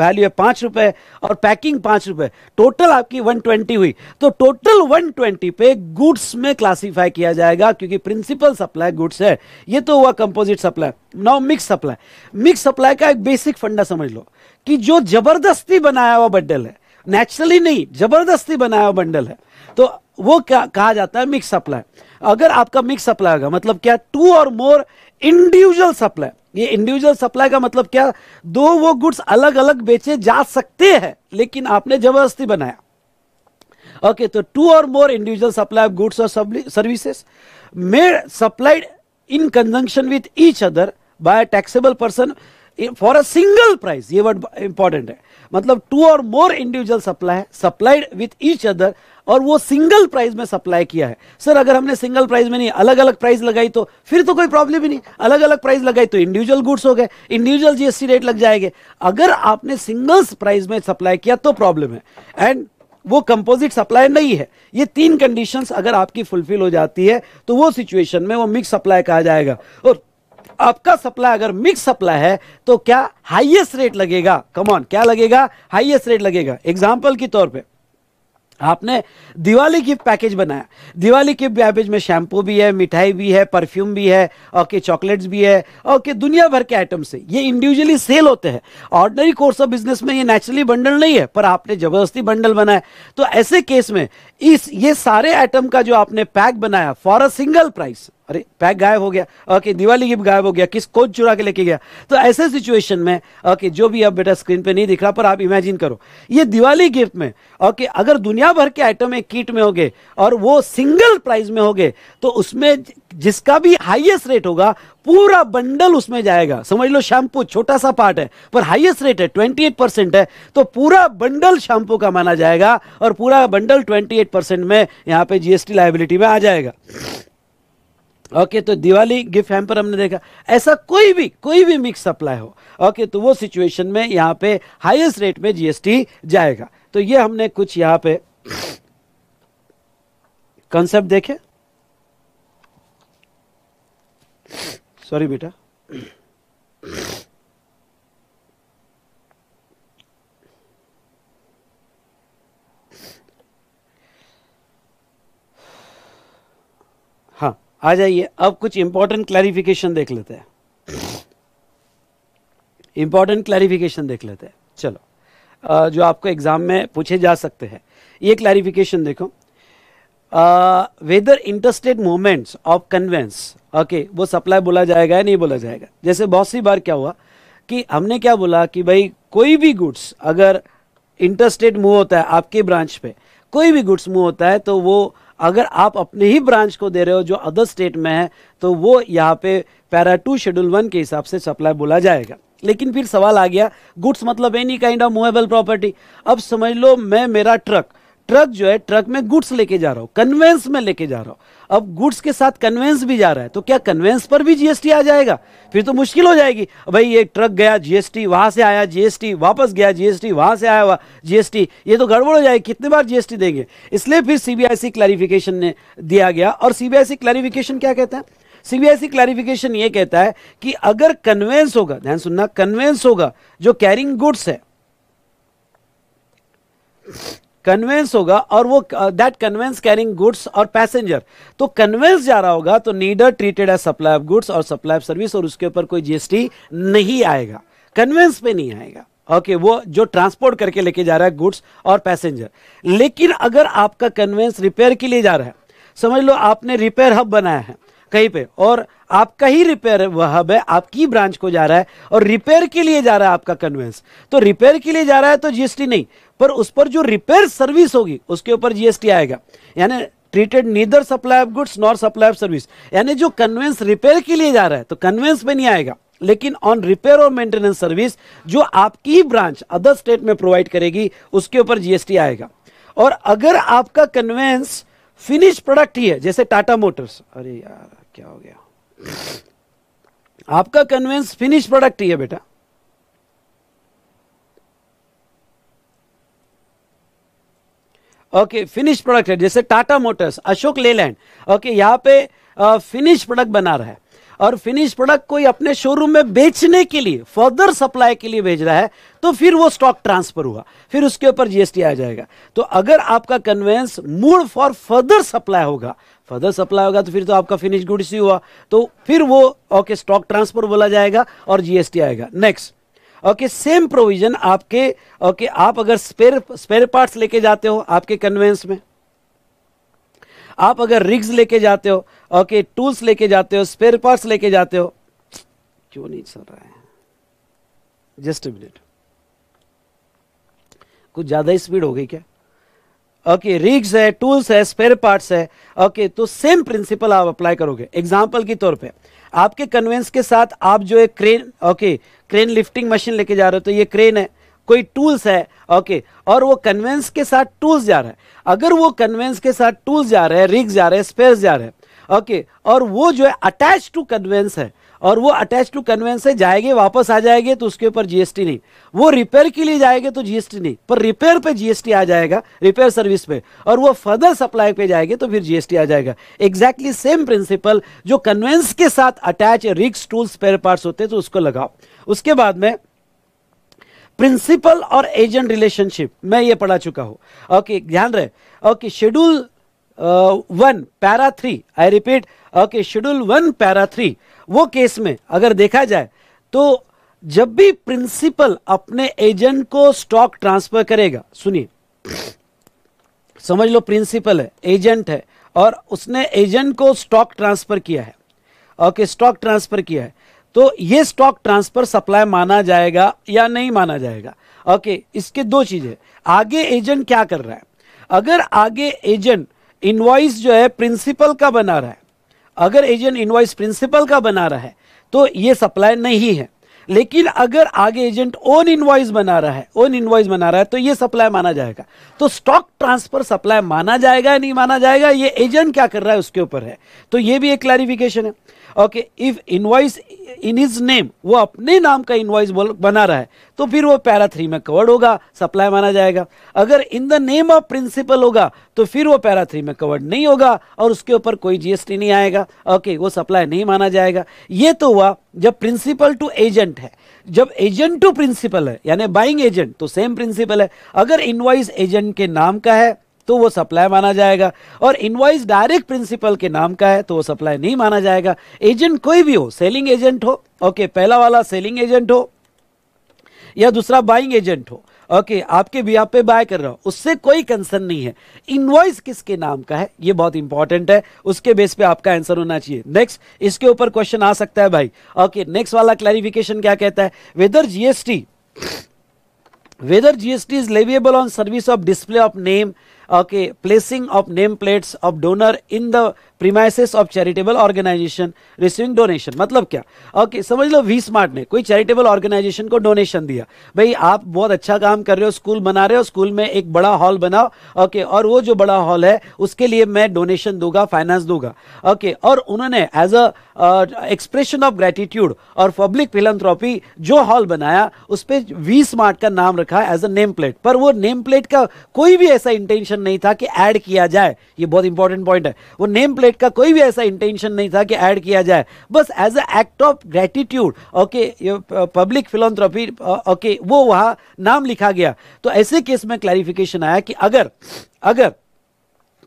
वैल्यू है पांच रुपए और पैकिंग पांच रुपए टोटल आपकी वन ट्वेंटी हुई तो टोटल वन ट्वेंटी पे गुड्स में क्लासीफाई किया जाएगा क्योंकि प्रिंसिपल सप्लाई गुड्स है ये तो हुआ composite supply now mix supply mix supply का एक बेसिक फंडा समझ लो कि जो जबरदस्ती बनाया हुआ बंडल है नेचुरली नहीं जबरदस्ती बनाया हुआ बंडल है तो वो क्या कहा जाता है मिक्स सप्लाई अगर आपका मिक्स सप्लाई होगा मतलब क्या two or more individual supply ये इंडिविजुअल सप्लाई का मतलब क्या दो वो गुड्स अलग अलग बेचे जा सकते हैं लेकिन आपने जबरदस्ती बनाया ओके okay, तो two or more individual supply of goods और services made supplied in conjunction with each other by taxable person for a single price ये वर्ड इंपॉर्टेंट है मतलब two or more individual supply supplied with each other और वो single price में supply किया है sir अगर हमने सिंगल प्राइस में नहीं अलग अलग प्राइस लगाई तो फिर तो कोई प्रॉब्लम ही नहीं अलग अलग प्राइस लगाई तो इंडिविजुअल गुड्स हो गए इंडिविजुअल जीएसटी रेट लग जाएंगे अगर आपने सिंगल्स प्राइस में सप्लाई किया तो प्रॉब्लम है एंड वो कंपोजिट सप्लाई नहीं है ये तीन कंडीशन अगर आपकी फुलफिल हो जाती है तो वो सिचुएशन में वो मिक्स सप्लाई कहा जाएगा और आपका सप्लाई अगर मिक्स सप्लाई है तो क्या हाइएस्ट रेट लगेगा कमॉन क्या लगेगा हाइएस्ट रेट लगेगा एग्जाम्पल के तौर पर आपने दिवाली गिफ्ट पैकेज बनाया दिवाली गिफ्ट पैकेज में शैम्पू भी है मिठाई भी है परफ्यूम भी है ओके चॉकलेट्स भी है ओके दुनिया भर के आइटम्स है ये इंडिविजुअली सेल होते हैं ऑर्डनरी कोर्स ऑफ बिजनेस में ये नेचुरली बंडल नहीं है पर आपने जबरदस्ती बंडल बनाया तो ऐसे केस में इस ये सारे आइटम का जो आपने पैक बनाया फॉर अ सिंगल प्राइस अरे पैक गायब हो गया ओके दिवाली गिफ्ट गायब हो गया किस कोच चुरा के लेके गया तो ऐसे सिचुएशन में ओके जो भी अब बेटा स्क्रीन पे नहीं दिख रहा पर आप इमेजिन करो ये दिवाली गिफ्ट में ओके अगर दुनिया भर के आइटम एक किट में हो गए और वो सिंगल प्राइस में गए तो उसमें जिसका भी हाईएस्ट रेट होगा पूरा बंडल उसमें जाएगा समझ लो शैम्पू छोटा सा पार्ट है पर हाईएस्ट रेट है 28 परसेंट है तो पूरा बंडल शैम्पू का माना जाएगा और पूरा बंडल 28 परसेंट में यहाँ पे जीएसटी लाइबिलिटी में आ जाएगा ओके तो दिवाली गिफ्ट पर हमने देखा ऐसा कोई भी कोई भी मिक्स सप्लाई हो ओके तो वो सिचुएशन में यहाँ पे हाईएस्ट रेट में जीएसटी जाएगा तो ये हमने कुछ यहाँ पे कंसेप्ट देखे सॉरी बेटा आ जाइए अब कुछ इंपॉर्टेंट क्लैरिफिकेशन देख लेते हैं इंपॉर्टेंट क्लैरिफिकेशन देख लेते हैं चलो जो आपको एग्जाम में पूछे जा सकते हैं ये क्लैरिफिकेशन देखो whether interstate movements of conveyance okay वो सप्लाई बोला जाएगा या नहीं बोला जाएगा जैसे बहुत सी बार क्या हुआ कि हमने क्या बोला कि भाई कोई भी गुड्स अगर इंटरस्टेड मूव होता है आपके ब्रांच पे कोई भी गुड्स मूव होता है तो वो अगर आप अपने ही ब्रांच को दे रहे हो जो अदर स्टेट में है तो वो यहाँ पे पैरा टू शेड्यूल वन के हिसाब से सप्लाई बोला जाएगा लेकिन फिर सवाल आ गया गुड्स मतलब any kind of movable property अब समझ लो मैं मेरा ट्रक ट्रक जो है ट्रक में गुड्स लेके जा रहा हूं कन्वेंस में लेके जा रहा हूं अब गुड्स के साथ कन्वेंस भी जा रहा है तो क्या कन्वेंस पर भी जीएसटी आ जाएगा फिर तो मुश्किल हो जाएगी भाई ये ट्रक गया जीएसटी वहां से आया जीएसटी वापस गया जीएसटी वहां से आया हुआ जीएसटी ये तो गड़बड़ हो जाएगी कितने बार जीएसटी देंगे इसलिए फिर सीबीआईसी क्लैरिफिकेशन ने दिया गया और सीबीआईसी क्लैरिफिकेशन क्या कहता है सीबीआईसी क्लैरिफिकेशन ये कहता है कि अगर कन्वेंस होगा ध्यान सुनना कन्वेंस होगा जो कैरिंग गुड्स है कन्वेंस होगा और वो दैट कन्वेंस कैरिंग गुड्स और पैसेंजर तो कन्वेंस जा रहा होगा तो neither treated as supply of goods और सप्लाई ऑफ सर्विस और उसके ऊपर कोई जीएसटी नहीं आएगा कन्वेंस पे नहीं आएगा ओके okay, वो जो ट्रांसपोर्ट करके लेके जा रहा है गुड्स और पैसेंजर लेकिन अगर आपका कन्वेंस रिपेयर के लिए जा रहा है समझ लो आपने रिपेयर हब बनाया है कहीं पे और आपका ही रिपेयर हब है आपकी ब्रांच को जा रहा है और रिपेयर के लिए जा रहा है आपका कन्वेंस तो रिपेयर के लिए जा रहा है तो जीएसटी नहीं पर उस पर जो रिपेयर सर्विस होगी उसके ऊपर जीएसटी आएगा यानी treated neither supply of goods nor supply of service यानी जो कन्वेंस रिपेयर के लिए जा रहा है तो कन्वेंस में नहीं आएगा लेकिन ऑन रिपेयर और मेंटेनेंस सर्विस जो आपकी ब्रांच अदर स्टेट में प्रोवाइड करेगी उसके ऊपर जीएसटी आएगा और अगर आपका कन्वेंस फिनिश प्रोडक्ट ही है जैसे टाटा मोटर्स अरे यार क्या हो गया आपका कन्वेंस फिनिश प्रोडक्ट ही है बेटा ओके फिनिश प्रोडक्ट है जैसे Tata motors Ashok Leyland okay यहाँ पे फिनिश प्रोडक्ट बना रहा है और फिनिश प्रोडक्ट कोई अपने शोरूम में बेचने के लिए फर्दर सप्लाई के लिए भेज रहा है तो फिर वो स्टॉक ट्रांसफर हुआ फिर उसके ऊपर जीएसटी आ जाएगा तो अगर आपका conveyance moved for further supply होगा फर्दर सप्लाई होगा तो फिर तो आपका फिनिश गुड्स ही हुआ तो फिर वो ओके स्टॉक ट्रांसफर बोला जाएगा और जीएसटी आएगा नेक्स्ट ओके सेम प्रोविजन आपके ओके आप अगर स्पेयर स्पेयर पार्ट्स लेके जाते हो आपके कन्वेंस में आप अगर रिग्स लेके जाते हो ओके टूल्स लेके जाते हो स्पेयर पार्ट्स लेके जाते हो क्यों नहीं चल रहा है जस्ट मिनट कुछ ज़्यादा ही स्पीड हो गई क्या ओके रिग्स है टूल्स है स्पेयर पार्ट्स है ओके तो सेम प्रिंसिपल आप अप्लाई करोगे एग्जाम्पल के तौर पर आपके कन्वेंस के साथ आप जो है crane okay crane lifting machine लेके जा रहे हो तो ये क्रेन है कोई टूल्स है ओके और वो कन्वेंस के साथ टूल्स जा रहा है अगर वो कन्वेंस के साथ टूल्स जा रहे हैं रिग्स जा रहे हैं स्पेयर जा रहे हैं ओके और वो जो है अटैच टू कन्वेंस है और वो अटैच टू कन्वेंस से जाएंगे वापस आ जाएंगे तो उसके ऊपर जीएसटी नहीं वो रिपेयर के लिए जाएंगे तो जीएसटी नहीं पर रिपेयर पे जीएसटी आ जाएगा रिपेयर सर्विस पे और वो फर्दर सप्लाई पे जाएंगे तो फिर जीएसटी आ जाएगा एग्जैक्टली सेम प्रिंसिपल जो कन्वेंस के साथ अटैच रिक्स टूल पेयर पार्ट होते हैं तो उसको लगाओ उसके बाद में प्रिंसिपल और एजेंट रिलेशनशिप मैं ये पढ़ा चुका हूं ओके ध्यान रहे okay schedule one para three I repeat okay schedule one para three वो केस में अगर देखा जाए तो जब भी प्रिंसिपल अपने एजेंट को स्टॉक ट्रांसफर करेगा सुनिए समझ लो प्रिंसिपल है एजेंट है और उसने एजेंट को स्टॉक ट्रांसफर किया है ओके स्टॉक ट्रांसफर किया है तो ये स्टॉक ट्रांसफर सप्लाई माना जाएगा या नहीं माना जाएगा ओके इसके दो चीजें आगे एजेंट क्या कर रहा है अगर आगे एजेंट इनवॉइस जो है प्रिंसिपल का बना रहा है अगर एजेंट इनवाइस प्रिंसिपल का बना रहा है तो ये सप्लाई नहीं है लेकिन अगर आगे एजेंट ओन इनवाइस बना रहा है ओन इनवाइस बना रहा है तो ये सप्लाई माना जाएगा तो स्टॉक ट्रांसफर सप्लाई माना जाएगा नहीं माना जाएगा ये एजेंट क्या कर रहा है उसके ऊपर है तो ये भी एक क्लैरिफिकेशन है okay if invoice in his name वो अपने नाम का इनवाइस बना रहा है तो फिर वो पैरा थ्री में कवर्ड होगा सप्लाई माना जाएगा अगर in the name of principal होगा तो फिर वो पैरा थ्री में कवर्ड नहीं होगा और उसके ऊपर कोई जीएसटी नहीं आएगा ओके वो सप्लाई नहीं माना जाएगा ये तो हुआ जब प्रिंसिपल टू एजेंट है जब एजेंट टू प्रिंसिपल है यानी बाइंग एजेंट तो सेम प्रिंसिपल है अगर इनवाइस एजेंट के नाम का है तो वो सप्लाई माना जाएगा और इनवाइस डायरेक्ट प्रिंसिपल के नाम का है तो वो सप्लाई नहीं माना जाएगा एजेंट कोई भी हो सेलिंग एजेंट हो ओके पहला वाला सेलिंग एजेंट हो या दूसरा बाइंग एजेंट हो ओके okay, आपके भी आप पे बाय कर रहा हूं उससे कोई कंसर्न नहीं है इनवॉइस किसके नाम का है ये बहुत इंपॉर्टेंट है उसके बेस पे आपका आंसर होना चाहिए नेक्स्ट इसके ऊपर क्वेश्चन आ सकता है भाई ओके okay, नेक्स्ट वाला क्लैरिफिकेशन क्या कहता है whether GST whether GST is leviable on service of display of name okay placing of name plates of donor in the premises of charitable organisation receiving donation मतलब क्या okay समझ लो we smart ने कोई charitable organisation को donation दिया भाई आप बहुत अच्छा काम कर रहे हो स्कूल बना रहे हो स्कूल में एक बड़ा हॉल बनाओ ओके और वो जो बड़ा हॉल है उसके लिए मैं डोनेशन दूंगा फाइनेंस दूंगा ओके और उन्होंने as a expression of gratitude और पब्लिक फिलंथ्रॉपी जो हॉल बनाया उस पर वी स्मार्ट का नाम रखा एज अ नेम प्लेट पर वो नेम प्लेट का कोई भी ऐसा इंटेंशन इंटेंशन नहीं था कि ऐड किया जाए ये बहुत इंपॉर्टेंट पॉइंट है वो नेम प्लेट का कोई भी ऐसा इंटेंशन नहीं था कि ऐड किया जाए बस as a act of gratitude okay public philanthropy okay वो वहाँ नाम लिखा गया तो ऐसे केस में क्लैरिफिकेशन आया कि अगर अगर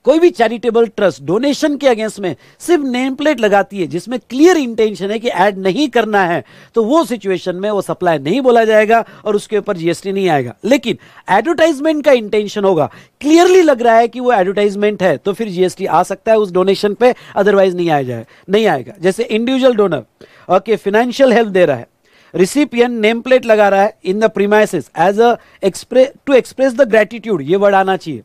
कोई भी चैरिटेबल ट्रस्ट डोनेशन के अगेंस्ट में सिर्फ नेम प्लेट लगाती है जिसमें क्लियर इंटेंशन है कि ऐड नहीं करना है तो वो सिचुएशन में वो सप्लाई नहीं बोला जाएगा और उसके ऊपर जीएसटी नहीं आएगा लेकिन एडवर्टाइजमेंट का इंटेंशन होगा क्लियरली लग रहा है कि वो एडवर्टाइजमेंट है तो फिर जीएसटी आ सकता है उस डोनेशन पे अदरवाइज नहीं आया जाए नहीं आएगा जैसे individual donor okay financial help दे रहा है रिसिपियन नेम प्लेट लगा रहा है in the premises as a express to express the gratitude ये वर्ड आना चाहिए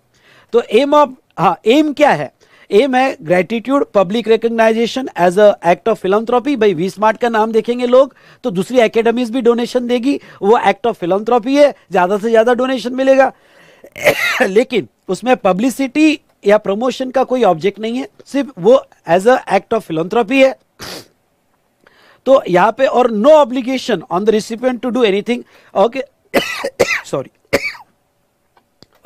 तो एम ऑफ हाँ एम क्या है एम है gratitude public recognition as a act of philanthropy भाई वी स्मार्ट का नाम देखेंगे लोग तो दूसरी एकेडमीज भी डोनेशन देगी वो एक्ट ऑफ फिलंथ्रॉपी है ज़्यादा से ज़्यादा डोनेशन मिलेगा लेकिन उसमें पब्लिसिटी या प्रमोशन का कोई ऑब्जेक्ट नहीं है सिर्फ वो as a act of philanthropy है तो यहां पे और no obligation on the recipient to do anything okay sorry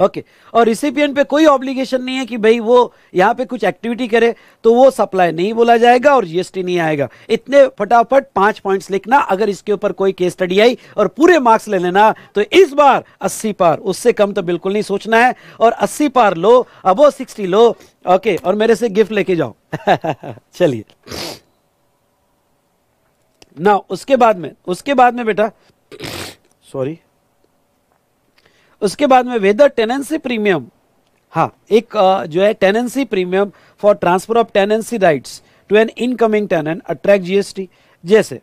okay okay. और रिसिपियंट पे कोई ऑब्लिगेशन नहीं है कि भाई वो यहाँ पे कुछ एक्टिविटी करे तो वो सप्लाई नहीं बोला जाएगा और जीएसटी नहीं आएगा इतने फटाफट पांच पॉइंट्स लिखना अगर इसके ऊपर कोई केस स्टडी आई और पूरे मार्क्स ले लेना तो इस बार अस्सी पार उससे कम तो बिल्कुल नहीं सोचना है और अस्सी पार लो अबो सिक्सटी लो ओके okay. और मेरे से गिफ्ट लेके जाओ चलिए ना उसके बाद में उसके बाद में बेटा सॉरी उसके बाद में वेदर टेनेंसी प्रीमियम हाँ एक जो है tenancy premium for transfer of tenancy rights to an incoming tenant attract GST जैसे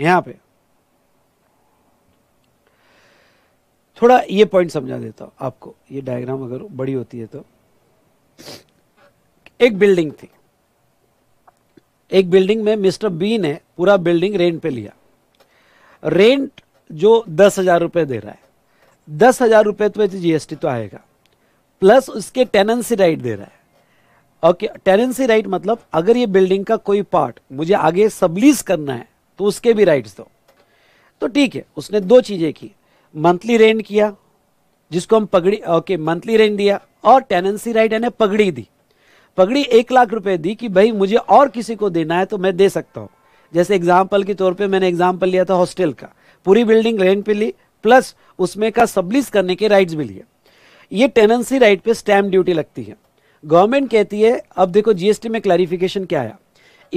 यहां पे थोड़ा ये पॉइंट समझा देता हूं आपको ये डायग्राम अगर बड़ी होती है तो एक बिल्डिंग थी एक बिल्डिंग में मिस्टर बी ने पूरा बिल्डिंग रेंट पे लिया रेंट जो दस हजार रुपए दे रहा है दस हजार रुपये तो जीएसटी तो आएगा प्लस उसके टेनेंसी राइट दे रहा है ओके टेनेंसी राइट मतलब अगर ये बिल्डिंग का कोई पार्ट मुझे आगे सबलीज करना है तो उसके भी राइट्स दो तो ठीक है उसने दो चीज़ें की मंथली रेंट किया जिसको हम पगड़ी ओके मंथली रेंट दिया और टेनेंसी राइट यानी पगड़ी दी पगड़ी एक लाख रुपए दी कि भाई मुझे और किसी को देना है तो मैं दे सकता हूं जैसे एग्जाम्पल के तौर पे मैंने एग्जाम्पल लिया था हॉस्टल का पूरी बिल्डिंग रेंट पे ली प्लस उसमें का सबलीस करने के राइट्स मिली है ये टेनेंसी राइट पे स्टैम्प ड्यूटी लगती है गवर्नमेंट कहती है अब देखो जीएसटी में क्लैरिफिकेशन क्या आया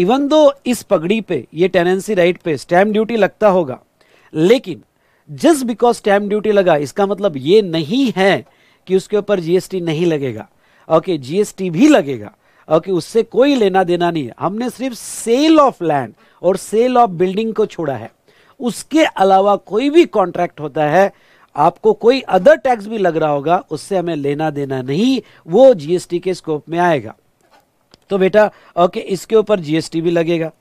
इवन दो इस पगड़ी पे ये टेनेंसी राइट पे स्टैम्प ड्यूटी लगता होगा लेकिन जस्ट बिकॉज स्टैम्प ड्यूटी लगा इसका मतलब ये नहीं है कि उसके ऊपर जीएसटी नहीं लगेगा ओके जीएसटी भी लगेगा ओके उससे कोई लेना देना नहीं है हमने सिर्फ सेल ऑफ लैंड और सेल ऑफ बिल्डिंग को छोड़ा है उसके अलावा कोई भी कॉन्ट्रैक्ट होता है आपको कोई अदर टैक्स भी लग रहा होगा उससे हमें लेना देना नहीं वो जीएसटी के स्कोप में आएगा तो बेटा ओके इसके ऊपर जीएसटी भी लगेगा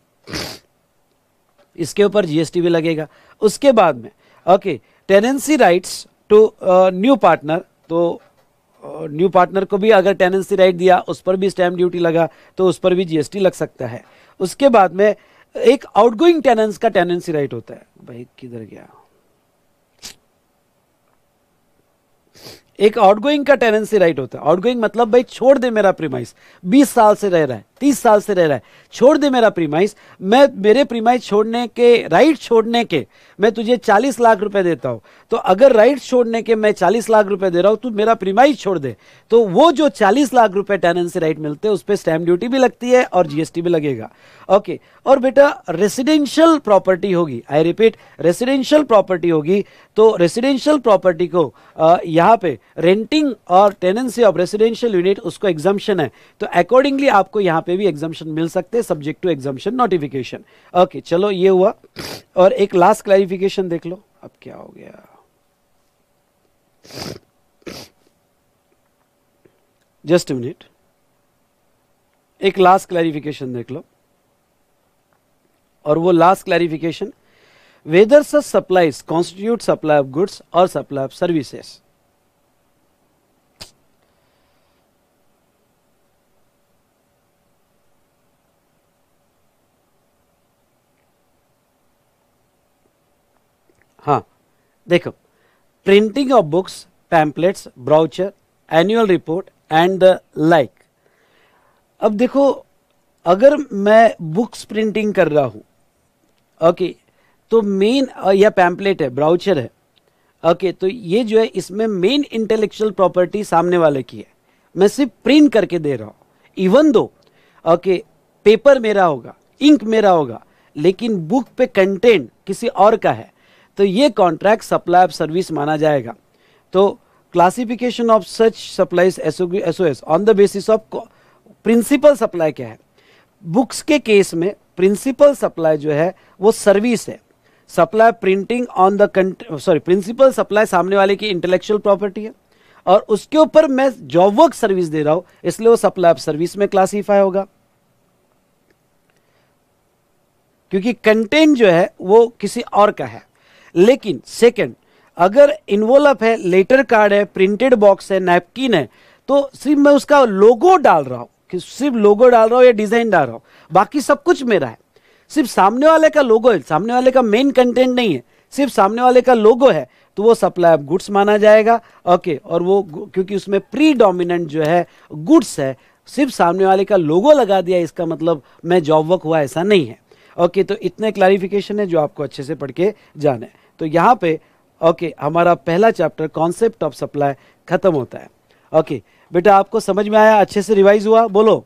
इसके ऊपर जीएसटी भी लगेगा उसके बाद में okay tenancy rights to new partner तो न्यू uh, पार्टनर को भी अगर टेनेंसी राइट दिया उस पर भी स्टैम्प ड्यूटी लगा तो उस पर भी जीएसटी लग सकता है उसके बाद में एक आउटगोइंग टेनेंस का टेनेंसी राइट होता है भाई किधर गया एक आउटगोइंग का टेनेंसी राइट होता है आउटगोइंग मतलब भाई छोड़ दे मेरा प्रीमाइस 20 साल से रह रहा है तीस साल से रह रहा है छोड़ दे मेरा प्रीमाइस मैं मेरे प्रीमाइस छोड़ने के राइट छोड़ने के मैं तुझे चालीस लाख रुपए देता हूँ तो अगर राइट छोड़ने के मैं चालीस लाख रुपए दे रहा हूँ तू मेरा प्रीमाइस छोड़ दे तो वो जो चालीस लाख रुपए टेनेंसी राइट मिलते हैं उस पर स्टैम्प ड्यूटी भी लगती है और जीएसटी भी लगेगा ओके और बेटा रेसिडेंशियल प्रॉपर्टी होगी आई रिपीट रेसिडेंशियल प्रॉपर्टी होगी तो रेसिडेंशियल प्रॉपर्टी को यहाँ पे रेंटिंग और टेनेंसी ऑफ रेसिडेंशियल यूनिट उसको एग्जाम्शन है तो अकॉर्डिंगली आपको यहाँ पे भी एग्जामेशन मिल सकते हैं subject to exemption notification okay चलो ये हुआ और एक लास्ट क्लैरिफिकेशन देख लो अब क्या हो गया जस्ट मिनट एक लास्ट क्लैरिफिकेशन देख लो और वो last clarification whether supplies constitute supply of goods और सप्लाई ऑफ सर्विसेस हाँ देखो printing of books pamphlets brochure annual report and the like अब देखो अगर मैं बुक्स प्रिंटिंग कर रहा हूँ ओके तो मेन या पैम्पलेट है ब्राउचर है ओके तो ये जो है इसमें मेन इंटेलेक्चुअल प्रॉपर्टी सामने वाले की है मैं सिर्फ प्रिंट करके दे रहा हूँ इवन दो ओके पेपर मेरा होगा इंक मेरा होगा लेकिन बुक पे कंटेंट किसी और का है तो ये कॉन्ट्रैक्ट सप्लाई ऑफ सर्विस माना जाएगा तो classification of such supplies is is on the basis of principal supply क्या है बुक्स के केस में प्रिंसिपल सप्लाई जो है वो सर्विस है supply printing on the sorry principal supply सामने वाले की इंटेलेक्चुअल प्रॉपर्टी है और उसके ऊपर मैं जॉब वर्क सर्विस दे रहा हूं इसलिए वो सप्लाई ऑफ सर्विस में क्लासीफाई होगा क्योंकि कंटेंट जो है वो किसी और का है लेकिन सेकंड अगर इन्वोलप है लेटर कार्ड है प्रिंटेड बॉक्स है नैपकिन है तो सिर्फ मैं उसका लोगो डाल रहा हूं कि सिर्फ लोगो डाल रहा हूं या डिजाइन डाल रहा हूं बाकी सब कुछ मेरा है सिर्फ सामने वाले का लोगो है सामने वाले का मेन कंटेंट नहीं है सिर्फ सामने वाले का लोगो है तो वो सप्लाई ऑफ गुड्स माना जाएगा ओके और वो क्योंकि उसमें प्री डोमिनेंट जो है गुड्स है सिर्फ सामने वाले का लोगो लगा दिया इसका मतलब मैं जॉब वर्क हुआ ऐसा नहीं है ओके तो इतने क्लैरिफिकेशन है जो आपको अच्छे से पढ़ के जाना है तो यहाँ पे ओके हमारा पहला चैप्टर कॉन्सेप्ट ऑफ सप्लाई खत्म होता है ओके बेटा आपको समझ में आया अच्छे से रिवाइज हुआ बोलो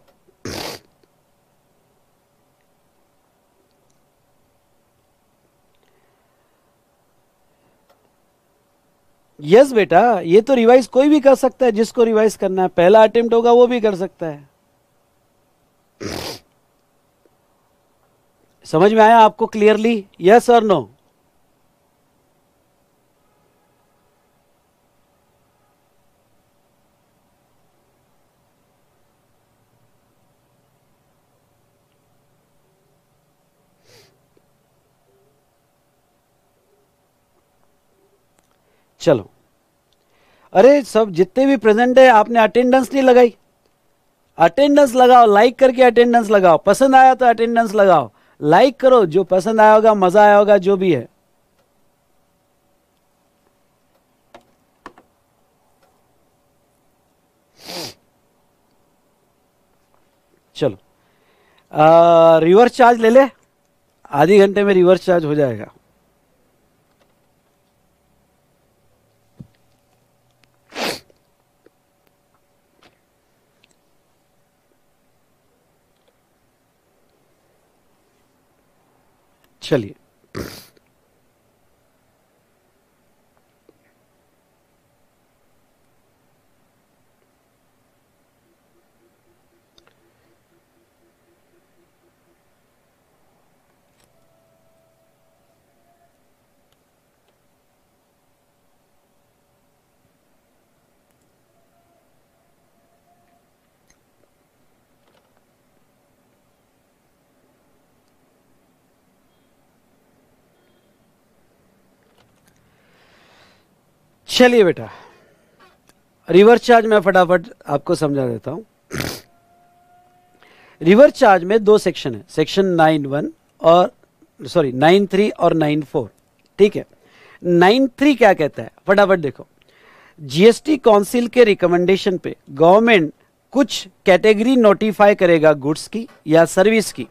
यस yes, बेटा ये तो रिवाइज कोई भी कर सकता है जिसको रिवाइज करना है पहला अटेम्प्ट होगा वो भी कर सकता है समझ में आया आपको क्लियरली यस और नो चलो अरे सब जितने भी प्रेजेंट है आपने अटेंडेंस नहीं लगाई अटेंडेंस लगाओ लाइक करके अटेंडेंस लगाओ पसंद आया तो अटेंडेंस लगाओ लाइक करो जो पसंद आया होगा मजा आया होगा जो भी है चलो रिवर्स चार्ज ले ले आधे घंटे में रिवर्स चार्ज हो जाएगा चलिए चलिए बेटा रिवर्स चार्ज मैं फटाफट आपको समझा देता हूं रिवर्स चार्ज में दो सेक्शन है सेक्शन नाइन वन और सॉरी नाइन थ्री और नाइन फोर ठीक है नाइन थ्री क्या कहता है फटाफट देखो जीएसटी काउंसिल के रिकमेंडेशन पे गवर्नमेंट कुछ कैटेगरी नोटिफाई करेगा गुड्स की या सर्विस की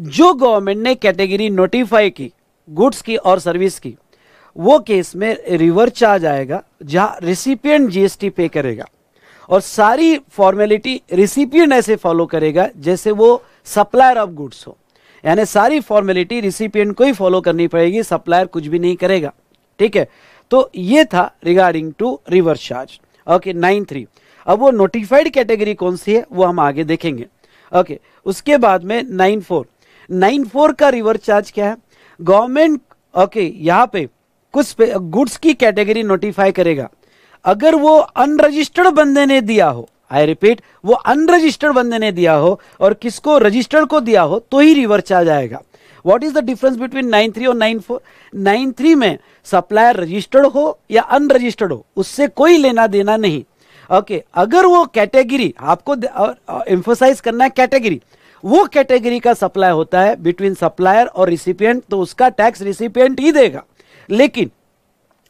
जो गवर्नमेंट ने कैटेगरी नोटिफाई की गुड्स की और सर्विस की वो केस में रिवर्स चार्ज आएगा जहां रिसिपियंट जीएसटी पे करेगा और सारी फॉर्मेलिटी रिसिपियंट ऐसे फॉलो करेगा जैसे वो सप्लायर ऑफ गुड्स हो यानी सारी फॉर्मेलिटी रिसिपियंट को ही फॉलो करनी पड़ेगी सप्लायर कुछ भी नहीं करेगा ठीक है तो ये था regarding to reverse charge okay nine three अब वो नोटिफाइड कैटेगरी कौन सी है वो हम आगे देखेंगे ओके okay, उसके बाद में नाइन फोर नाइन फोर का रिवर्स चार्ज क्या है गवर्नमेंट ओके okay, यहाँ पे कुछ गुड्स की कैटेगरी नोटिफाई करेगा अगर वो अनरजिस्टर्ड बंदे ने दिया हो आई रिपीट वो अनरजिस्टर्ड बंदे ने दिया हो और किसको रजिस्टर्ड को दिया हो तो ही रिवर्स आ जाएगा what is the difference between nine three और नाइन फोर नाइन थ्री में सप्लायर रजिस्टर्ड हो या अनरजिस्टर्ड हो उससे कोई लेना देना नहीं ओके okay, अगर वो कैटेगरी आपको एम्फोसाइज करना है कैटेगरी वो कैटेगरी का सप्लाई होता है बिटवीन सप्लायर और रिसिपियंट तो उसका टैक्स रिसिपियंट ही देगा लेकिन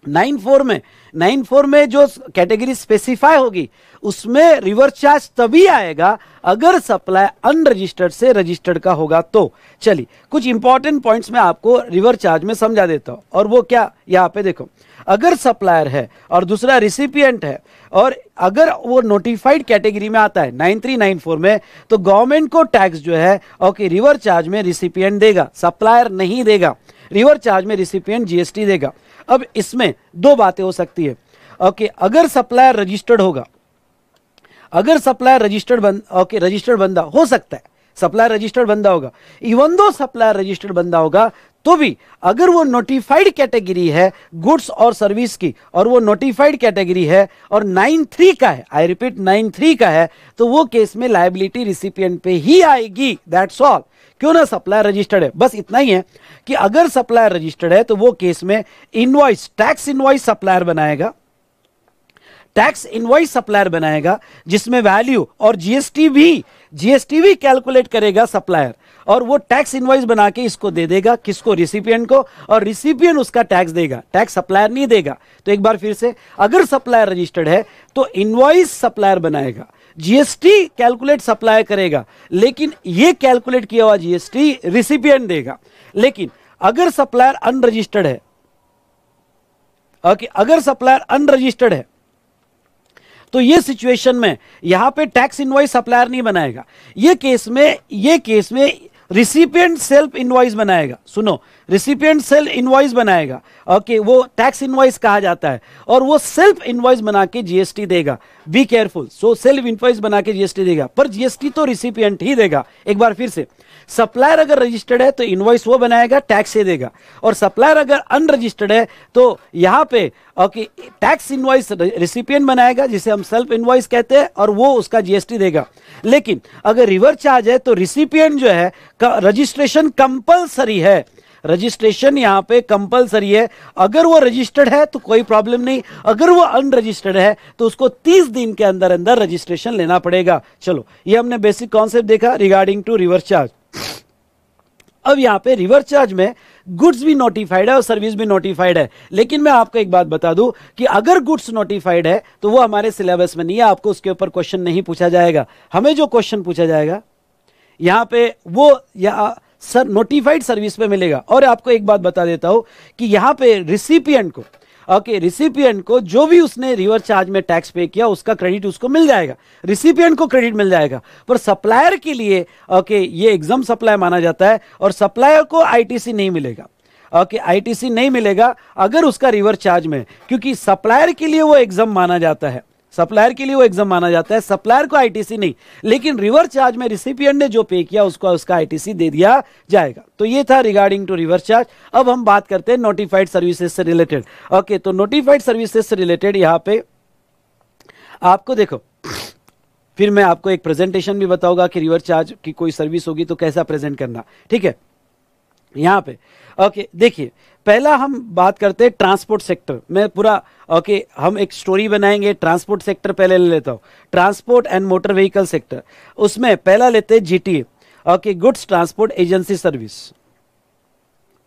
नाइन फोर में नाइन फोर में जो कैटेगरी स्पेसिफाई होगी उसमें रिवर्स चार्ज तभी आएगा अगर सप्लाई अनरजिस्टर्ड से रजिस्टर्ड का होगा तो चलिए कुछ इंपॉर्टेंट पॉइंट्स में आपको रिवर्स चार्ज में समझा देता हूं और वो क्या यहां पे देखो अगर सप्लायर है और दूसरा रिसिपियंट है और अगर वो नोटिफाइड कैटेगरी में आता है नाइन थ्री नाइन फोर में तो गवर्नमेंट को टैक्स जो है ओके रिवर चार्ज में रिसिपियंट देगा सप्लायर नहीं देगा रिवर चार्ज में रिसिपियंट जीएसटी देगा अब इसमें दो बातें हो सकती है ओके अगर सप्लायर रजिस्टर्ड होगा अगर सप्लायर रजिस्टर्ड बंद ओके रजिस्टर्ड बंदा हो सकता है सप्लायर रजिस्टर्ड बंदा होगा इवन दो सप्लायर रजिस्टर्ड बंदा होगा तो भी अगर वो नोटिफाइड कैटेगरी है गुड्स और सर्विस की और वो नोटिफाइड कैटेगरी है और नाइन थ्री का है आई रिपीट नाइन थ्री का है तो वो केस में लाइबिलिटी रिसिपियंट पे ही आएगी दैट्स ऑल क्यों ना सप्लायर रजिस्टर्ड है बस इतना ही है कि अगर सप्लायर रजिस्टर्ड है तो वो केस में इनवाइस टैक्स इनवाइस सप्लायर बनाएगा टैक्स इनवाइस सप्लायर बनाएगा जिसमें वैल्यू और जीएसटी भी जीएसटी भी कैलकुलेट करेगा सप्लायर और वो टैक्स इनवाइस बना के इसको दे देगा किसको रिसिपियंट को और रिसिपियंट उसका टैक्स देगा टैक्स सप्लायर नहीं देगा तो एक बार फिर से अगर सप्लायर रजिस्टर्ड है तो इनवाइस सप्लायर बनाएगा जीएसटी कैलकुलेट सप्लाई करेगा लेकिन ये कैलकुलेट किया हुआ जीएसटी रिसिपियंट देगा लेकिन अगर सप्लायर अनरजिस्टर्ड है ओके अगर सप्लायर अनरजिस्टर्ड है तो ये सिचुएशन में यहां पे टैक्स इनवाइस सप्लायर नहीं बनाएगा ये केस में ये केस में रिसिपियंट सेल्फ इनवाइस बनाएगा सुनो रिसिपियंट सेल्फ इनवाइस बनाएगा ओके वो टैक्स इनवाइस कहा जाता है और वो सेल्फ इनवाइस बना के जीएसटी देगा be careful so self invoice बना के जीएसटी देगा पर जीएसटी तो रिसिपियंट ही देगा एक बार फिर से सप्लायर अगर रजिस्टर्ड है तो इनवॉइस वो बनाएगा टैक्स ये देगा और सप्लायर अगर अनरजिस्टर्ड है तो यहाँ पे ओके टैक्स इनवॉइस रिसिपियन बनाएगा जिसे हम सेल्फ इनवॉइस कहते हैं और वो उसका जीएसटी देगा लेकिन अगर रिवर्स चार्ज है तो रिसिपियन जो है रजिस्ट्रेशन कंपलसरी है रजिस्ट्रेशन यहाँ पे कंपलसरी है अगर वो रजिस्टर्ड है तो कोई प्रॉब्लम नहीं अगर वो अनरजिस्टर्ड है तो उसको 30 दिन के अंदर अंदर रजिस्ट्रेशन लेना पड़ेगा चलो ये हमने बेसिक कॉन्सेप्ट देखा रिगार्डिंग टू रिवर्स चार्ज अब यहाँ पे रिवर्स चार्ज में गुड्स भी नोटिफाइड है और सर्विस भी नोटिफाइड है लेकिन मैं आपको एक बात बता दूं कि अगर गुड्स नोटिफाइड है तो वो हमारे सिलेबस में नहीं है आपको उसके ऊपर क्वेश्चन नहीं पूछा जाएगा हमें जो क्वेश्चन पूछा जाएगा यहाँ पे वो या सर नोटिफाइड सर्विस पे मिलेगा और आपको एक बात बता देता हूं कि यहां पे रिसिपियंट को ओके रिसिपियंट को जो भी उसने रिवर चार्ज में टैक्स पे किया उसका क्रेडिट उसको मिल जाएगा रिसिपियंट को क्रेडिट मिल जाएगा पर सप्लायर के लिए ओके ये एग्जाम सप्लायर माना जाता है और सप्लायर को आईटीसी नहीं मिलेगा ओके आईटीसी नहीं मिलेगा अगर उसका रिवर चार्ज में क्योंकि सप्लायर के लिए वो एग्जाम माना जाता है सप्लायर के लिए वो एग्जाम माना जाता है सप्लायर को आईटीसी नहीं लेकिन रिवर्स चार्ज में रिसिपियंट ने जो पे किया उसको उसका आईटीसी दे दिया जाएगा तो ये था रिगार्डिंग टू रिवर्स चार्ज अब हम बात करते हैं नोटिफाइड सर्विसेज से रिलेटेड ओके तो नोटिफाइड सर्विसेज से रिलेटेड यहाँ पे आपको देखो फिर मैं आपको एक प्रेजेंटेशन भी बताऊंगा कि रिवर्स चार्ज की कोई सर्विस होगी तो कैसा प्रेजेंट करना ठीक है यहाँ पे ओके देखिए पहला हम बात करते हैं ट्रांसपोर्ट सेक्टर मैं पूरा ओके हम एक स्टोरी बनाएंगे ट्रांसपोर्ट सेक्टर पहले ले लेता हूँ transport and motor vehicle sector उसमें पहला लेते हैं GT okay goods transport agency service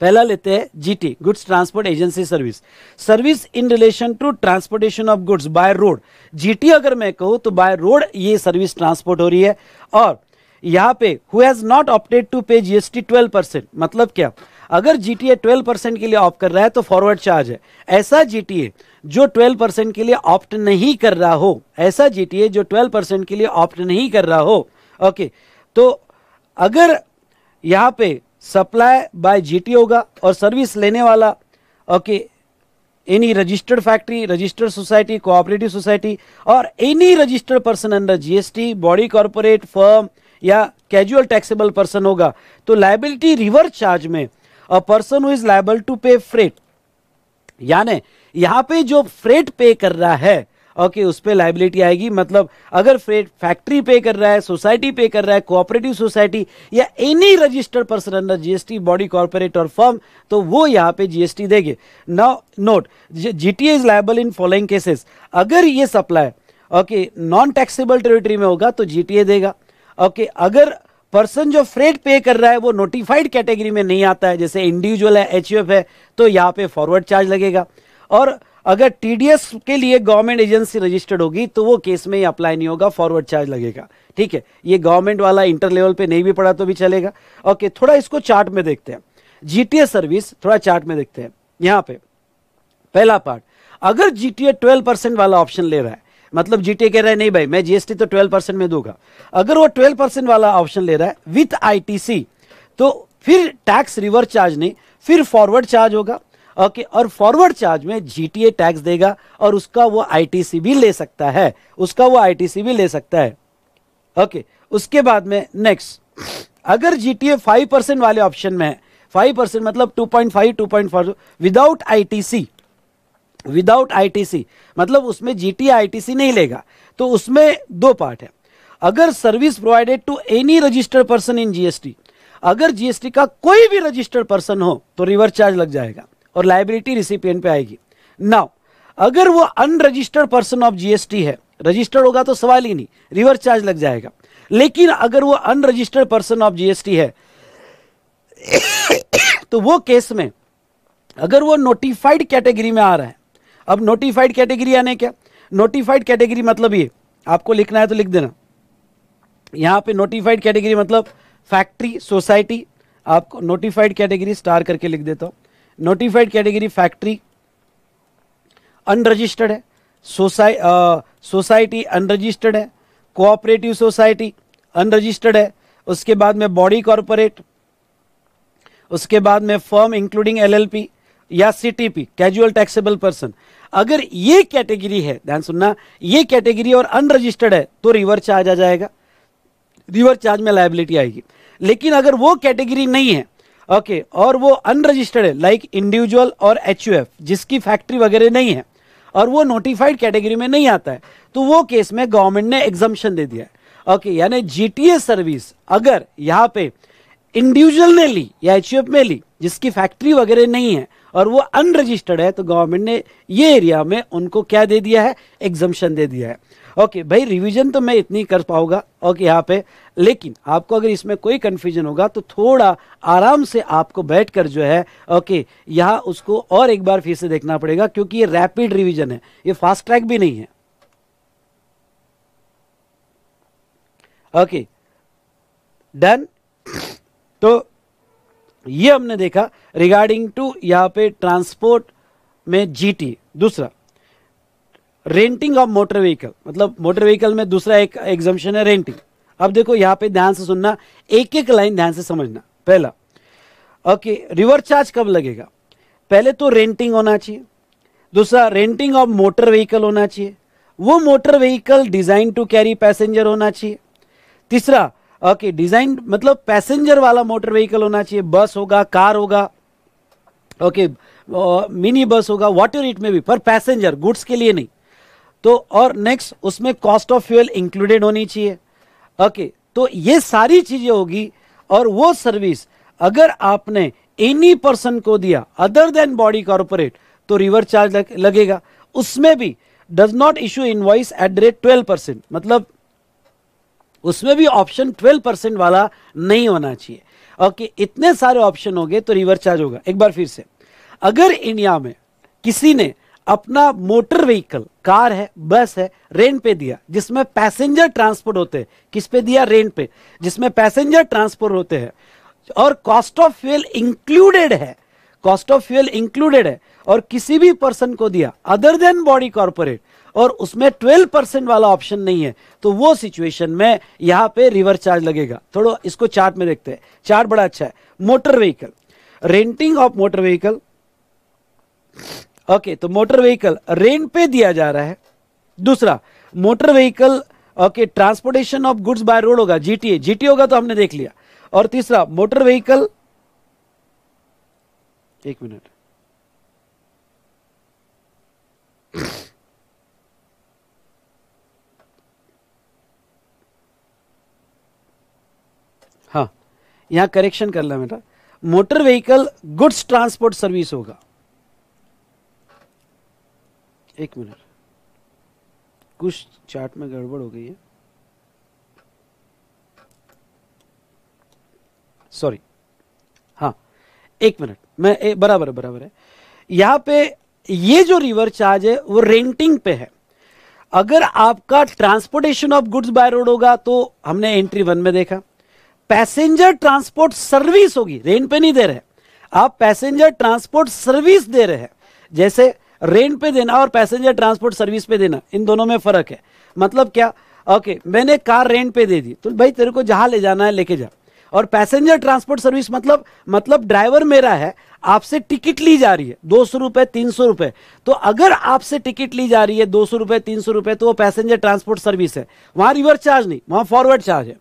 पहला लेते हैं GT goods transport agency service service in relation to transportation of goods by road GT अगर मैं कहूँ तो बाय रोड ये सर्विस ट्रांसपोर्ट हो रही है और यहाँ पे who has not opted to pay GST 12 percent मतलब क्या अगर जीटीए 12 परसेंट के लिए ऑप्ट कर रहा है तो फॉरवर्ड चार्ज है ऐसा जीटीए जो 12 परसेंट के लिए ऑप्ट नहीं कर रहा हो ऐसा जीटीए जो 12 परसेंट के लिए ऑप्ट नहीं कर रहा हो ओके तो अगर यहाँ पे सप्लाई बाय जीटी होगा और सर्विस लेने वाला okay any registered factory registered society cooperative society और any registered person under GST body corporate firm या कैजुअल टैक्सेबल पर्सन होगा तो लाइबिलिटी रिवर्स चार्ज में a person who is liable to pay freight यानी यहां पे जो फ्रेट पे कर रहा है ओके उस पर लाइबिलिटी आएगी मतलब अगर फ्रेट फैक्ट्री पे कर रहा है सोसाइटी पे कर रहा है कोऑपरेटिव सोसाइटी या any registered person under GST body corporate और फर्म तो वो यहाँ पे जीएसटी देंगे now note GTA is liable in following cases अगर ये supply okay non taxable territory में होगा तो जीटीए देगा ओके अगर पर्सन जो फ्रेट पे कर रहा है वो नोटिफाइड कैटेगरी में नहीं आता है जैसे इंडिविजुअल है एच है तो यहाँ पे फॉरवर्ड चार्ज लगेगा और अगर टी के लिए गवर्नमेंट एजेंसी रजिस्टर्ड होगी तो वो केस में ही अप्लाई नहीं होगा फॉरवर्ड चार्ज लगेगा ठीक है ये गवर्नमेंट वाला इंटर लेवल पे नहीं भी पड़ा तो भी चलेगा ओके थोड़ा इसको चार्ट में देखते हैं जीटीए सर्विस थोड़ा चार्ट में देखते हैं यहां पे पहला पार्ट अगर जीटीए 12 परसेंट वाला ऑप्शन ले रहा है मतलब जीटे कह रहा है नहीं भाई मैं जीएसटी तो 12 परसेंट में दूंगा अगर वो 12 परसेंट वाला ऑप्शन ले रहा है विथ आईटीसी तो फिर टैक्स रिवर्स चार्ज नहीं फिर फॉरवर्ड चार्ज होगा ओके और फॉरवर्ड चार्ज में जीटीए टैक्स देगा और उसका वो आईटीसी भी ले सकता है उसका वो आईटीसी भी ले सकता है ओके उसके बाद में नेक्स्ट अगर जीटीए फाइव वाले ऑप्शन में है फाइव परसेंट मतलब two point five two point four without ITC without ITC मतलब उसमें जीटी आईटीसी नहीं लेगा तो उसमें दो पार्ट है अगर service provided to any registered person in GST अगर जीएसटी का कोई भी रजिस्टर्ड पर्सन हो तो रिवर्स चार्ज लग जाएगा और लाइबिलिटी रिसिपियंट पे आएगी नाउ अगर वो अनरजिस्टर्ड पर्सन ऑफ जीएसटी है रजिस्टर्ड होगा तो सवाल ही नहीं रिवर्स चार्ज लग जाएगा लेकिन अगर वो अनरजिस्टर्ड पर्सन ऑफ जीएसटी है तो वो केस में अगर वो नोटिफाइड कैटेगरी में आ रहा है अब नोटिफाइड कैटेगरी आने क्या नोटिफाइड कैटेगरी मतलब ये आपको लिखना है तो लिख देना यहां पे नोटिफाइड कैटेगरी मतलब फैक्ट्री सोसाइटी आपको नोटिफाइड कैटेगरी स्टार करके लिख देता हूं नोटिफाइड कैटेगरी फैक्ट्री अनरजिस्टर्ड है सोसाइ सोसाइटी अनरजिस्टर्ड है कोऑपरेटिव सोसाइटी अनरजिस्टर्ड है उसके बाद में बॉडी कॉरपोरेट उसके बाद में फर्म इंक्लूडिंग एलएलपी या सीटीपी कैजुअल टैक्सेबल पर्सन अगर ये कैटेगरी है ध्यान सुनना ये कैटेगरी और अनरजिस्टर्ड है तो रिवर चार्ज आ जाएगा रिवर चार्ज में लाइबिलिटी आएगी लेकिन अगर वो कैटेगरी नहीं है ओके और वो अनरजिस्टर्ड है लाइक इंडिविजुअल और एच जिसकी फैक्ट्री वगैरह नहीं है और वो नोटिफाइड कैटेगरी में नहीं आता है तो वो केस में गवर्नमेंट ने एग्जाम्शन दे दिया ओके यानी जीटीए सर्विस अगर यहाँ पे इंडिविजुअल ने ली या एच में ली जिसकी फैक्ट्री वगैरह नहीं है और वो अनरजिस्टर्ड है तो गवर्नमेंट ने ये एरिया में उनको क्या दे दिया है एग्जम्पन दे दिया है ओके भाई रिवीजन तो मैं इतनी कर पाऊंगा ओके यहाँ पे लेकिन आपको अगर इसमें कोई कन्फ्यूजन होगा तो थोड़ा आराम से आपको बैठकर जो है ओके यहाँ उसको और एक बार फिर से देखना पड़ेगा क्योंकि ये रैपिड रिविजन है ये फास्ट ट्रैक भी नहीं है ओके डन तो ये हमने देखा रिगार्डिंग टू यहाँ पे ट्रांसपोर्ट में जीटी दूसरा रेंटिंग ऑफ मोटर व्हीकल मतलब मोटर व्हीकल में दूसरा एक एग्जाम्शन है रेंटिंग अब देखो यहाँ पे ध्यान से सुनना एक एक लाइन ध्यान से समझना पहला ओके रिवर्स चार्ज कब लगेगा पहले तो रेंटिंग होना चाहिए दूसरा रेंटिंग ऑफ मोटर व्हीकल होना चाहिए वो motor vehicle design to carry passenger होना चाहिए तीसरा ओके डिजाइन मतलब पैसेंजर वाला मोटर व्हीकल होना चाहिए बस होगा कार होगा ओके मिनी बस होगा वॉट एवर इट में भी पर पैसेंजर गुड्स के लिए नहीं तो और नेक्स्ट उसमें कॉस्ट ऑफ फ्यूल इंक्लूडेड होनी चाहिए ओके तो ये सारी चीजें होगी और वो सर्विस अगर आपने एनी पर्सन को दिया अदर देन बॉडी कॉर्पोरेट तो रिवर चार्ज लगेगा उसमें भी does not issue invoice at the rate twelve percent मतलब उसमें भी ऑप्शन ट्वेल्व परसेंट वाला नहीं होना चाहिए ओके इतने सारे ऑप्शन हो गए तो रिवर चार्ज होगा एक बार फिर से अगर इंडिया में किसी ने अपना मोटर व्हीकल कार है बस है रेंट पे दिया जिसमें पैसेंजर ट्रांसपोर्ट होते हैं किस पे दिया रेंट पे जिसमें पैसेंजर ट्रांसपोर्ट होते हैं और कॉस्ट ऑफ फ्यूल इंक्लूडेड है कॉस्ट ऑफ फ्यूल इंक्लूडेड है और किसी भी पर्सन को दिया अदर देन बॉडी कॉर्पोरेट और उसमें ट्वेल्व परसेंट वाला ऑप्शन नहीं है तो वो सिचुएशन में यहाँ पे रिवर चार्ज लगेगा थोड़ा इसको चार्ट में देखते हैं चार्ट बड़ा अच्छा है motor vehicle renting of motor vehicle okay तो मोटर व्हीकल रेंट पे दिया जा रहा है दूसरा motor vehicle okay transportation of goods by road होगा जीटीए जीटी होगा तो हमने देख लिया और तीसरा मोटर व्हीकल एक मिनट यहां करेक्शन कर ला बेटा motor vehicle goods transport service होगा एक मिनट कुछ चार्ट में गड़बड़ हो गई है सॉरी हाँ एक मिनट मैं ए, बराबर बराबर है यहां पे ये जो रिवर चार्ज है वो रेंटिंग पे है अगर आपका transportation of goods by road होगा तो हमने एंट्री वन में देखा पैसेंजर ट्रांसपोर्ट सर्विस होगी रेंट पे नहीं दे रहे आप पैसेंजर ट्रांसपोर्ट सर्विस दे रहे हैं जैसे रेंट पे देना और पैसेंजर ट्रांसपोर्ट सर्विस पे देना इन दोनों में फर्क है मतलब क्या ओके मैंने कार रेंट पे दे दी तो भाई तेरे को जहां ले जाना है लेके जा और पैसेंजर ट्रांसपोर्ट सर्विस मतलब मतलब ड्राइवर मेरा है आपसे टिकट ली जा रही है दो सौ रुपए तीन सौ रुपए तो अगर आपसे टिकट ली जा रही है दो सौ रुपए तीन सौ रुपए तो वो पैसेंजर ट्रांसपोर्ट सर्विस है वहां रिवर्स चार्ज नहीं वहां फॉरवर्ड चार्ज है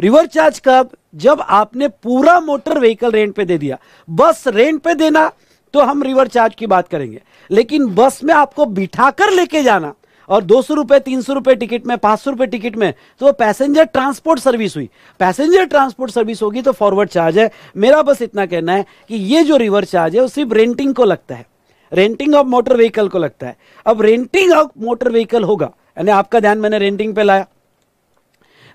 रिवर्स चार्ज कब जब आपने पूरा मोटर व्हीकल रेंट पे दे दिया बस रेंट पे देना तो हम रिवर्स चार्ज की बात करेंगे लेकिन बस में आपको बिठाकर लेके जाना और दो सौ रुपए तीन सौ रुपए टिकट में पांच सौ रुपए टिकट में तो पैसेंजर ट्रांसपोर्ट सर्विस हुई पैसेंजर ट्रांसपोर्ट सर्विस होगी तो फॉरवर्ड चार्ज है मेरा बस इतना कहना है कि ये जो रिवर्स चार्ज है वो सिर्फ रेंटिंग को लगता है रेंटिंग ऑफ मोटर व्हीकल को लगता है अब रेंटिंग ऑफ मोटर व्हीकल होगा यानी आपका ध्यान मैंने रेंटिंग पे लाया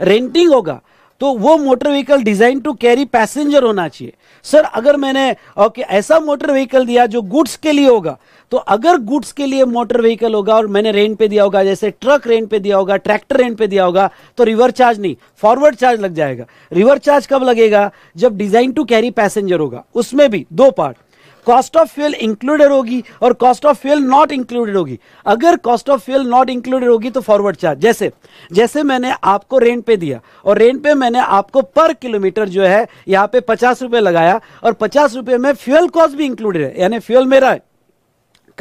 रेंटिंग होगा तो वो motor vehicle design to carry passenger होना चाहिए सर अगर मैंने ओके ऐसा मोटर व्हीकल दिया जो गुड्स के लिए होगा तो अगर गुड्स के लिए मोटर व्हीकल होगा और मैंने रेंट पे दिया होगा जैसे ट्रक रेंट पे दिया होगा ट्रैक्टर रेंट पे दिया होगा तो रिवर चार्ज नहीं फॉरवर्ड चार्ज लग जाएगा रिवर चार्ज कब लगेगा जब डिजाइन टू कैरी पैसेंजर होगा उसमें भी दो part cost of fuel included होगी और cost of fuel not included होगी अगर cost of fuel not included होगी तो फॉरवर्ड चार्ज जैसे जैसे मैंने आपको रेंट पे दिया और रेंट पे मैंने आपको पर किलोमीटर जो है यहाँ पे पचास रुपये लगाया और पचास रुपये में फ्यूल कॉस्ट भी इंक्लूडेड है यानी फ्यूल मेरा है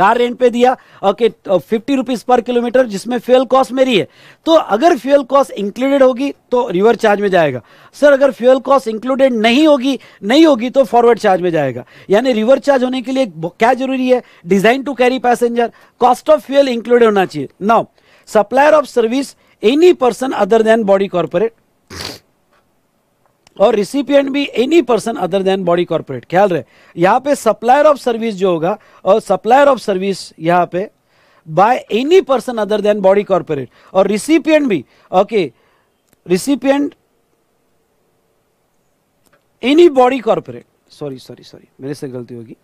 कार रेंट पे दिया okay fifty rupees per kilometre जिसमें फ्यूल कॉस्ट मेरी है तो अगर फ्यूल कॉस्ट इंक्लूडेड होगी तो रिवर चार्ज में जाएगा सर अगर फ्यूल कॉस्ट इंक्लूडेड नहीं होगी नहीं होगी तो फॉरवर्ड चार्ज में जाएगा यानी रिवर चार्ज होने के लिए क्या जरूरी है design to carry passenger cost of fuel included होना चाहिए now supplier of service any person other than body corporate और रिसिपियंट भी any person other than body corporate ख्याल रहे यहाँ पे सप्लायर ऑफ सर्विस जो होगा और सप्लायर ऑफ सर्विस यहाँ पे by any person other than body corporate और रिसिपियंट भी okay recipient any body corporate sorry sorry sorry मेरे से गलती होगी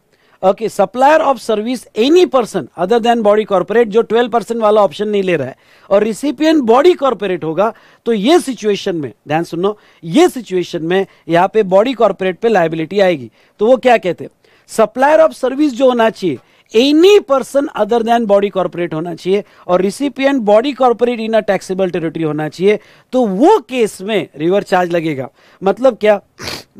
okay supplier of service any person other than body corporate जो 12 परसेंट वाला ऑप्शन नहीं ले रहा है और रिसिपियन बॉडी कॉर्पोरेट होगा तो ये सिचुएशन में ध्यान सुनो ये सिचुएशन में यहां पे बॉडी कॉर्पोरेट पे लाइबिलिटी आएगी तो वो क्या कहते सप्लायर ऑफ सर्विस जो होना चाहिए any person other than body corporate होना चाहिए और recipient body corporate in a taxable territory होना चाहिए तो वो केस में रिवर चार्ज लगेगा मतलब क्या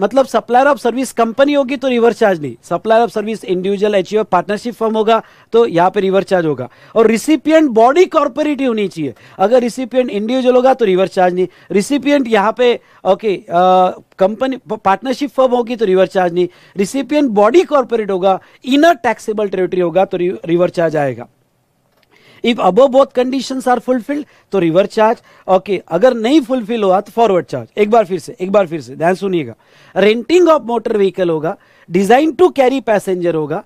मतलब सप्लायर ऑफ सर्विस कंपनी होगी तो रिवर्स चार्ज नहीं supplier of service individual H partnership firm होगा तो यहाँ पे रिवर्स चार्ज होगा और रिसिपियंट बॉडी कॉर्पोरेटिव होनी चाहिए अगर रिसिपियंट इंडिविजुअल होगा तो रिवर्स चार्ज नहीं रिसिपियंट यहाँ पे ओके कंपनी पार्टनरशिप फॉर्म होगी तो रिवर्स चार्ज नहीं रिसिपियंट बॉडी कॉर्पोरेट होगा इनर टैक्सेबल टेरिटरी होगा तो रिवर्स चार्ज आएगा if above both condition are fulfilled तो रिवर्स चार्ज ओके अगर नहीं फुलफिल हुआ तो फॉरवर्ड चार्ज एक बार फिर से एक बार फिर से ध्यान सुनिएगा रेंटिंग ऑफ मोटर व्हीकल होगा डिजाइन टू कैरी पैसेंजर होगा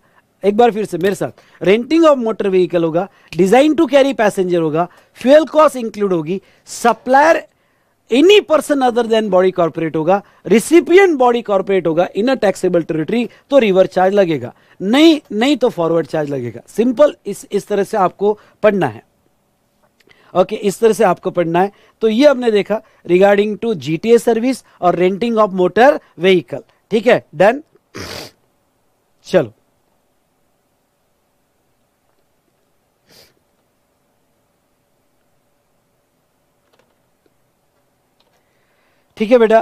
एक बार फिर से मेरे साथ रेंटिंग ऑफ मोटर व्हीकल होगा डिजाइन टू कैरी पैसेंजर होगा फ्यूल कॉस्ट इंक्लूड होगी supplier any person other than body corporate होगा रिसिपियंट बॉडी कॉर्पोरेट होगा इन अ टैक्सेबल टेरिटरी तो रिवर्स चार्ज लगेगा नहीं नहीं तो फॉरवर्ड चार्ज लगेगा सिंपल इस इस तरह से आपको पढ़ना है ओके okay, इस तरह से आपको पढ़ना है तो ये हमने देखा रिगार्डिंग टू जीटीए सर्विस और रेंटिंग ऑफ मोटर व्हीकल ठीक है डन चलो ठीक है बेटा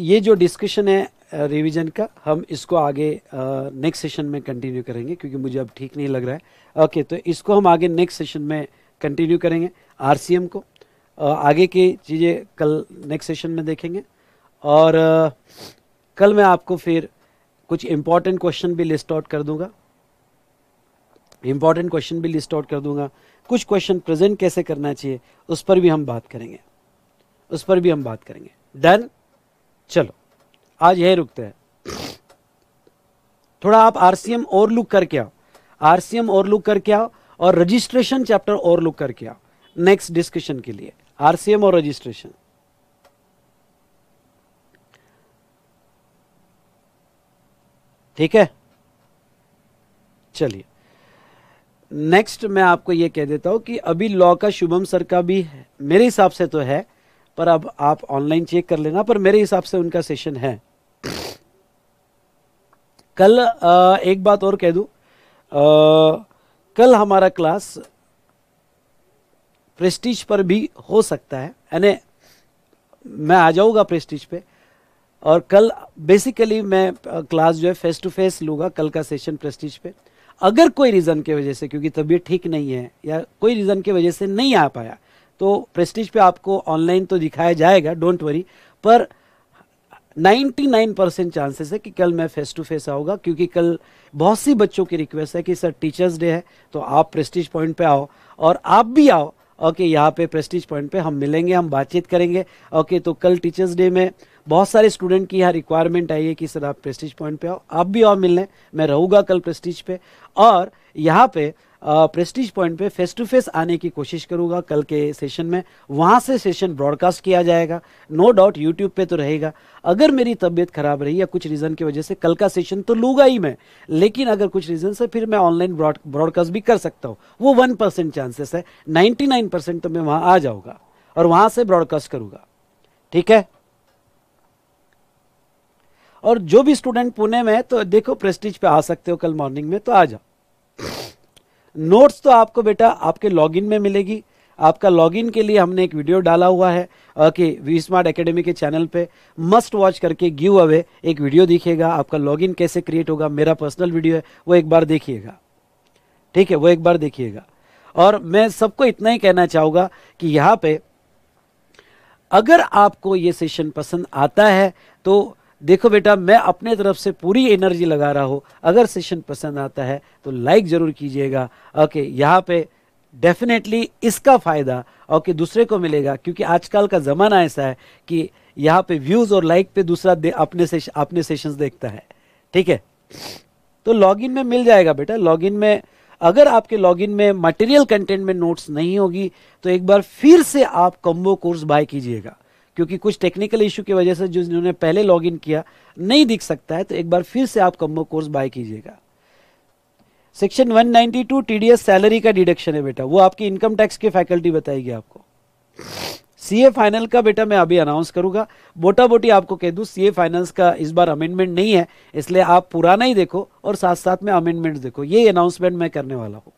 ये जो डिस्कशन है रिवीजन का हम इसको आगे नेक्स्ट सेशन में कंटिन्यू करेंगे क्योंकि मुझे अब ठीक नहीं लग रहा है ओके तो इसको हम आगे नेक्स्ट सेशन में कंटिन्यू करेंगे आरसीएम को आ, आगे की चीज़ें कल नेक्स्ट सेशन में देखेंगे और आ, कल मैं आपको फिर कुछ इम्पॉर्टेंट क्वेश्चन भी लिस्ट आउट कर दूंगा इम्पॉर्टेंट क्वेश्चन भी लिस्ट आउट कर दूंगा कुछ क्वेश्चन प्रेजेंट कैसे करना चाहिए उस पर भी हम बात करेंगे उस पर भी हम बात करेंगे डन चलो आज यही रुकते हैं थोड़ा आप आरसीएम और लुक करके आओ आरसीएम और लुक करके आओ और रजिस्ट्रेशन चैप्टर और लुक करके आओ नेक्स्ट डिस्कशन के लिए आरसीएम और रजिस्ट्रेशन ठीक है चलिए नेक्स्ट मैं आपको यह कह देता हूं कि अभी लॉ का शुभम सर का भी है मेरे हिसाब से तो है पर अब आप ऑनलाइन चेक कर लेना पर मेरे हिसाब से उनका सेशन है कल आ, एक बात और कह दू कल हमारा क्लास प्रेस्टीज पर भी हो सकता है यानी मैं आ जाऊंगा प्रेस्टीज पे और कल बेसिकली मैं क्लास जो है फेस टू फेस लूंगा कल का सेशन प्रेस्टीज पे अगर कोई रीज़न के वजह से क्योंकि तबीयत ठीक नहीं है या कोई रीज़न के वजह से नहीं आ पाया तो प्रेस्टीज पे आपको ऑनलाइन तो दिखाया जाएगा डोंट वरी पर 99 परसेंट चांसेस है कि कल मैं फेस टू फेस आऊँगा क्योंकि कल बहुत सी बच्चों की रिक्वेस्ट है कि सर टीचर्स डे है तो आप प्रेस्टीज पॉइंट पे आओ और आप भी आओ ओके यहाँ पे प्रेस्टीज पॉइंट पे हम मिलेंगे हम बातचीत करेंगे ओके तो कल टीचर्स डे में बहुत सारे स्टूडेंट की यहाँ रिक्वायरमेंट आई है कि सर आप प्रेस्टीज पॉइंट पे आओ आप भी आओ मिलने मैं रहूँगा कल प्रेस्टीज पे और यहाँ पे प्रेस्टीज पॉइंट पे फेस टू फेस आने की कोशिश करूंगा कल के सेशन में वहाँ से सेशन ब्रॉडकास्ट किया जाएगा नो डाउट यूट्यूब पे तो रहेगा अगर मेरी तबीयत खराब रही या कुछ रीज़न की वजह से कल का सेशन तो लूँगा ही मैं लेकिन अगर कुछ रीज़न से फिर मैं ऑनलाइन ब्रॉडकास्ट भी कर सकता हूँ वो वन परसेंट चांसेस है नाइन्टी नाइन परसेंट तो मैं वहाँ आ जाऊँगा और वहाँ से ब्रॉडकास्ट करूँगा ठीक है और जो भी स्टूडेंट पुणे में तो देखो प्रेस्टीज पे आ सकते हो कल मॉर्निंग में तो आ जाओ नोट्स तो आपको बेटा आपके लॉगिन में मिलेगी आपका लॉगिन के लिए हमने एक वीडियो डाला हुआ है कि वी स्मार्ट अकेडमी के चैनल पे मस्ट वॉच करके गिव अवे एक वीडियो दिखेगा आपका लॉगिन कैसे क्रिएट होगा मेरा पर्सनल वीडियो है वो एक बार देखिएगा ठीक है वो एक बार देखिएगा और मैं सबको इतना ही कहना चाहूँगा कि यहाँ पे अगर आपको ये सेशन पसंद आता है तो देखो बेटा मैं अपने तरफ से पूरी एनर्जी लगा रहा हूँ अगर सेशन पसंद आता है तो लाइक ज़रूर कीजिएगा ओके यहाँ पे डेफिनेटली इसका फ़ायदा ओके दूसरे को मिलेगा क्योंकि आजकल का ज़माना ऐसा है कि यहाँ पे व्यूज़ और लाइक पे दूसरा अपने सेश, अपने सेशंस देखता है ठीक है तो लॉगिन में मिल जाएगा बेटा लॉगिन में अगर आपके लॉगिन में मटेरियल कंटेंट में नोट्स नहीं होगी तो एक बार फिर से आप कम्बो कोर्स बाय कीजिएगा क्योंकि कुछ टेक्निकल इशू की वजह से जो जिन्होंने पहले लॉगिन किया नहीं दिख सकता है तो एक बार फिर से आप कम्बो कोर्स बाय कीजिएगा सेक्शन 192 टीडीएस सैलरी का डिडक्शन है बेटा वो आपकी इनकम टैक्स की फैकल्टी बताएगी आपको सीए फाइनल का बेटा मैं अभी अनाउंस करूंगा बोटा बोटी आपको कह दू सीए फाइनल्स का इस बार अमेंडमेंट नहीं है इसलिए आप पुराना ही देखो और साथ साथ में अमेंडमेंट देखो ये अनाउंसमेंट मैं करने वाला हूँ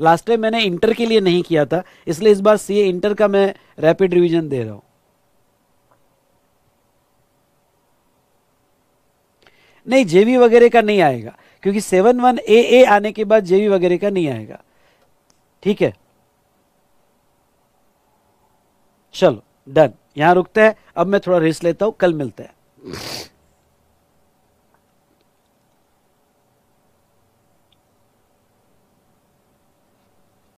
लास्ट टाइम मैंने इंटर के लिए नहीं किया था इसलिए इस बार सीए इंटर का मैं रैपिड रिविजन दे रहा हूँ नहीं जेवी वगैरह का नहीं आएगा क्योंकि सेवन वन ए ए आने के बाद जेवी वगैरह का नहीं आएगा ठीक है चलो डन यहां रुकते हैं अब मैं थोड़ा रेस्ट लेता हूं कल मिलते हैं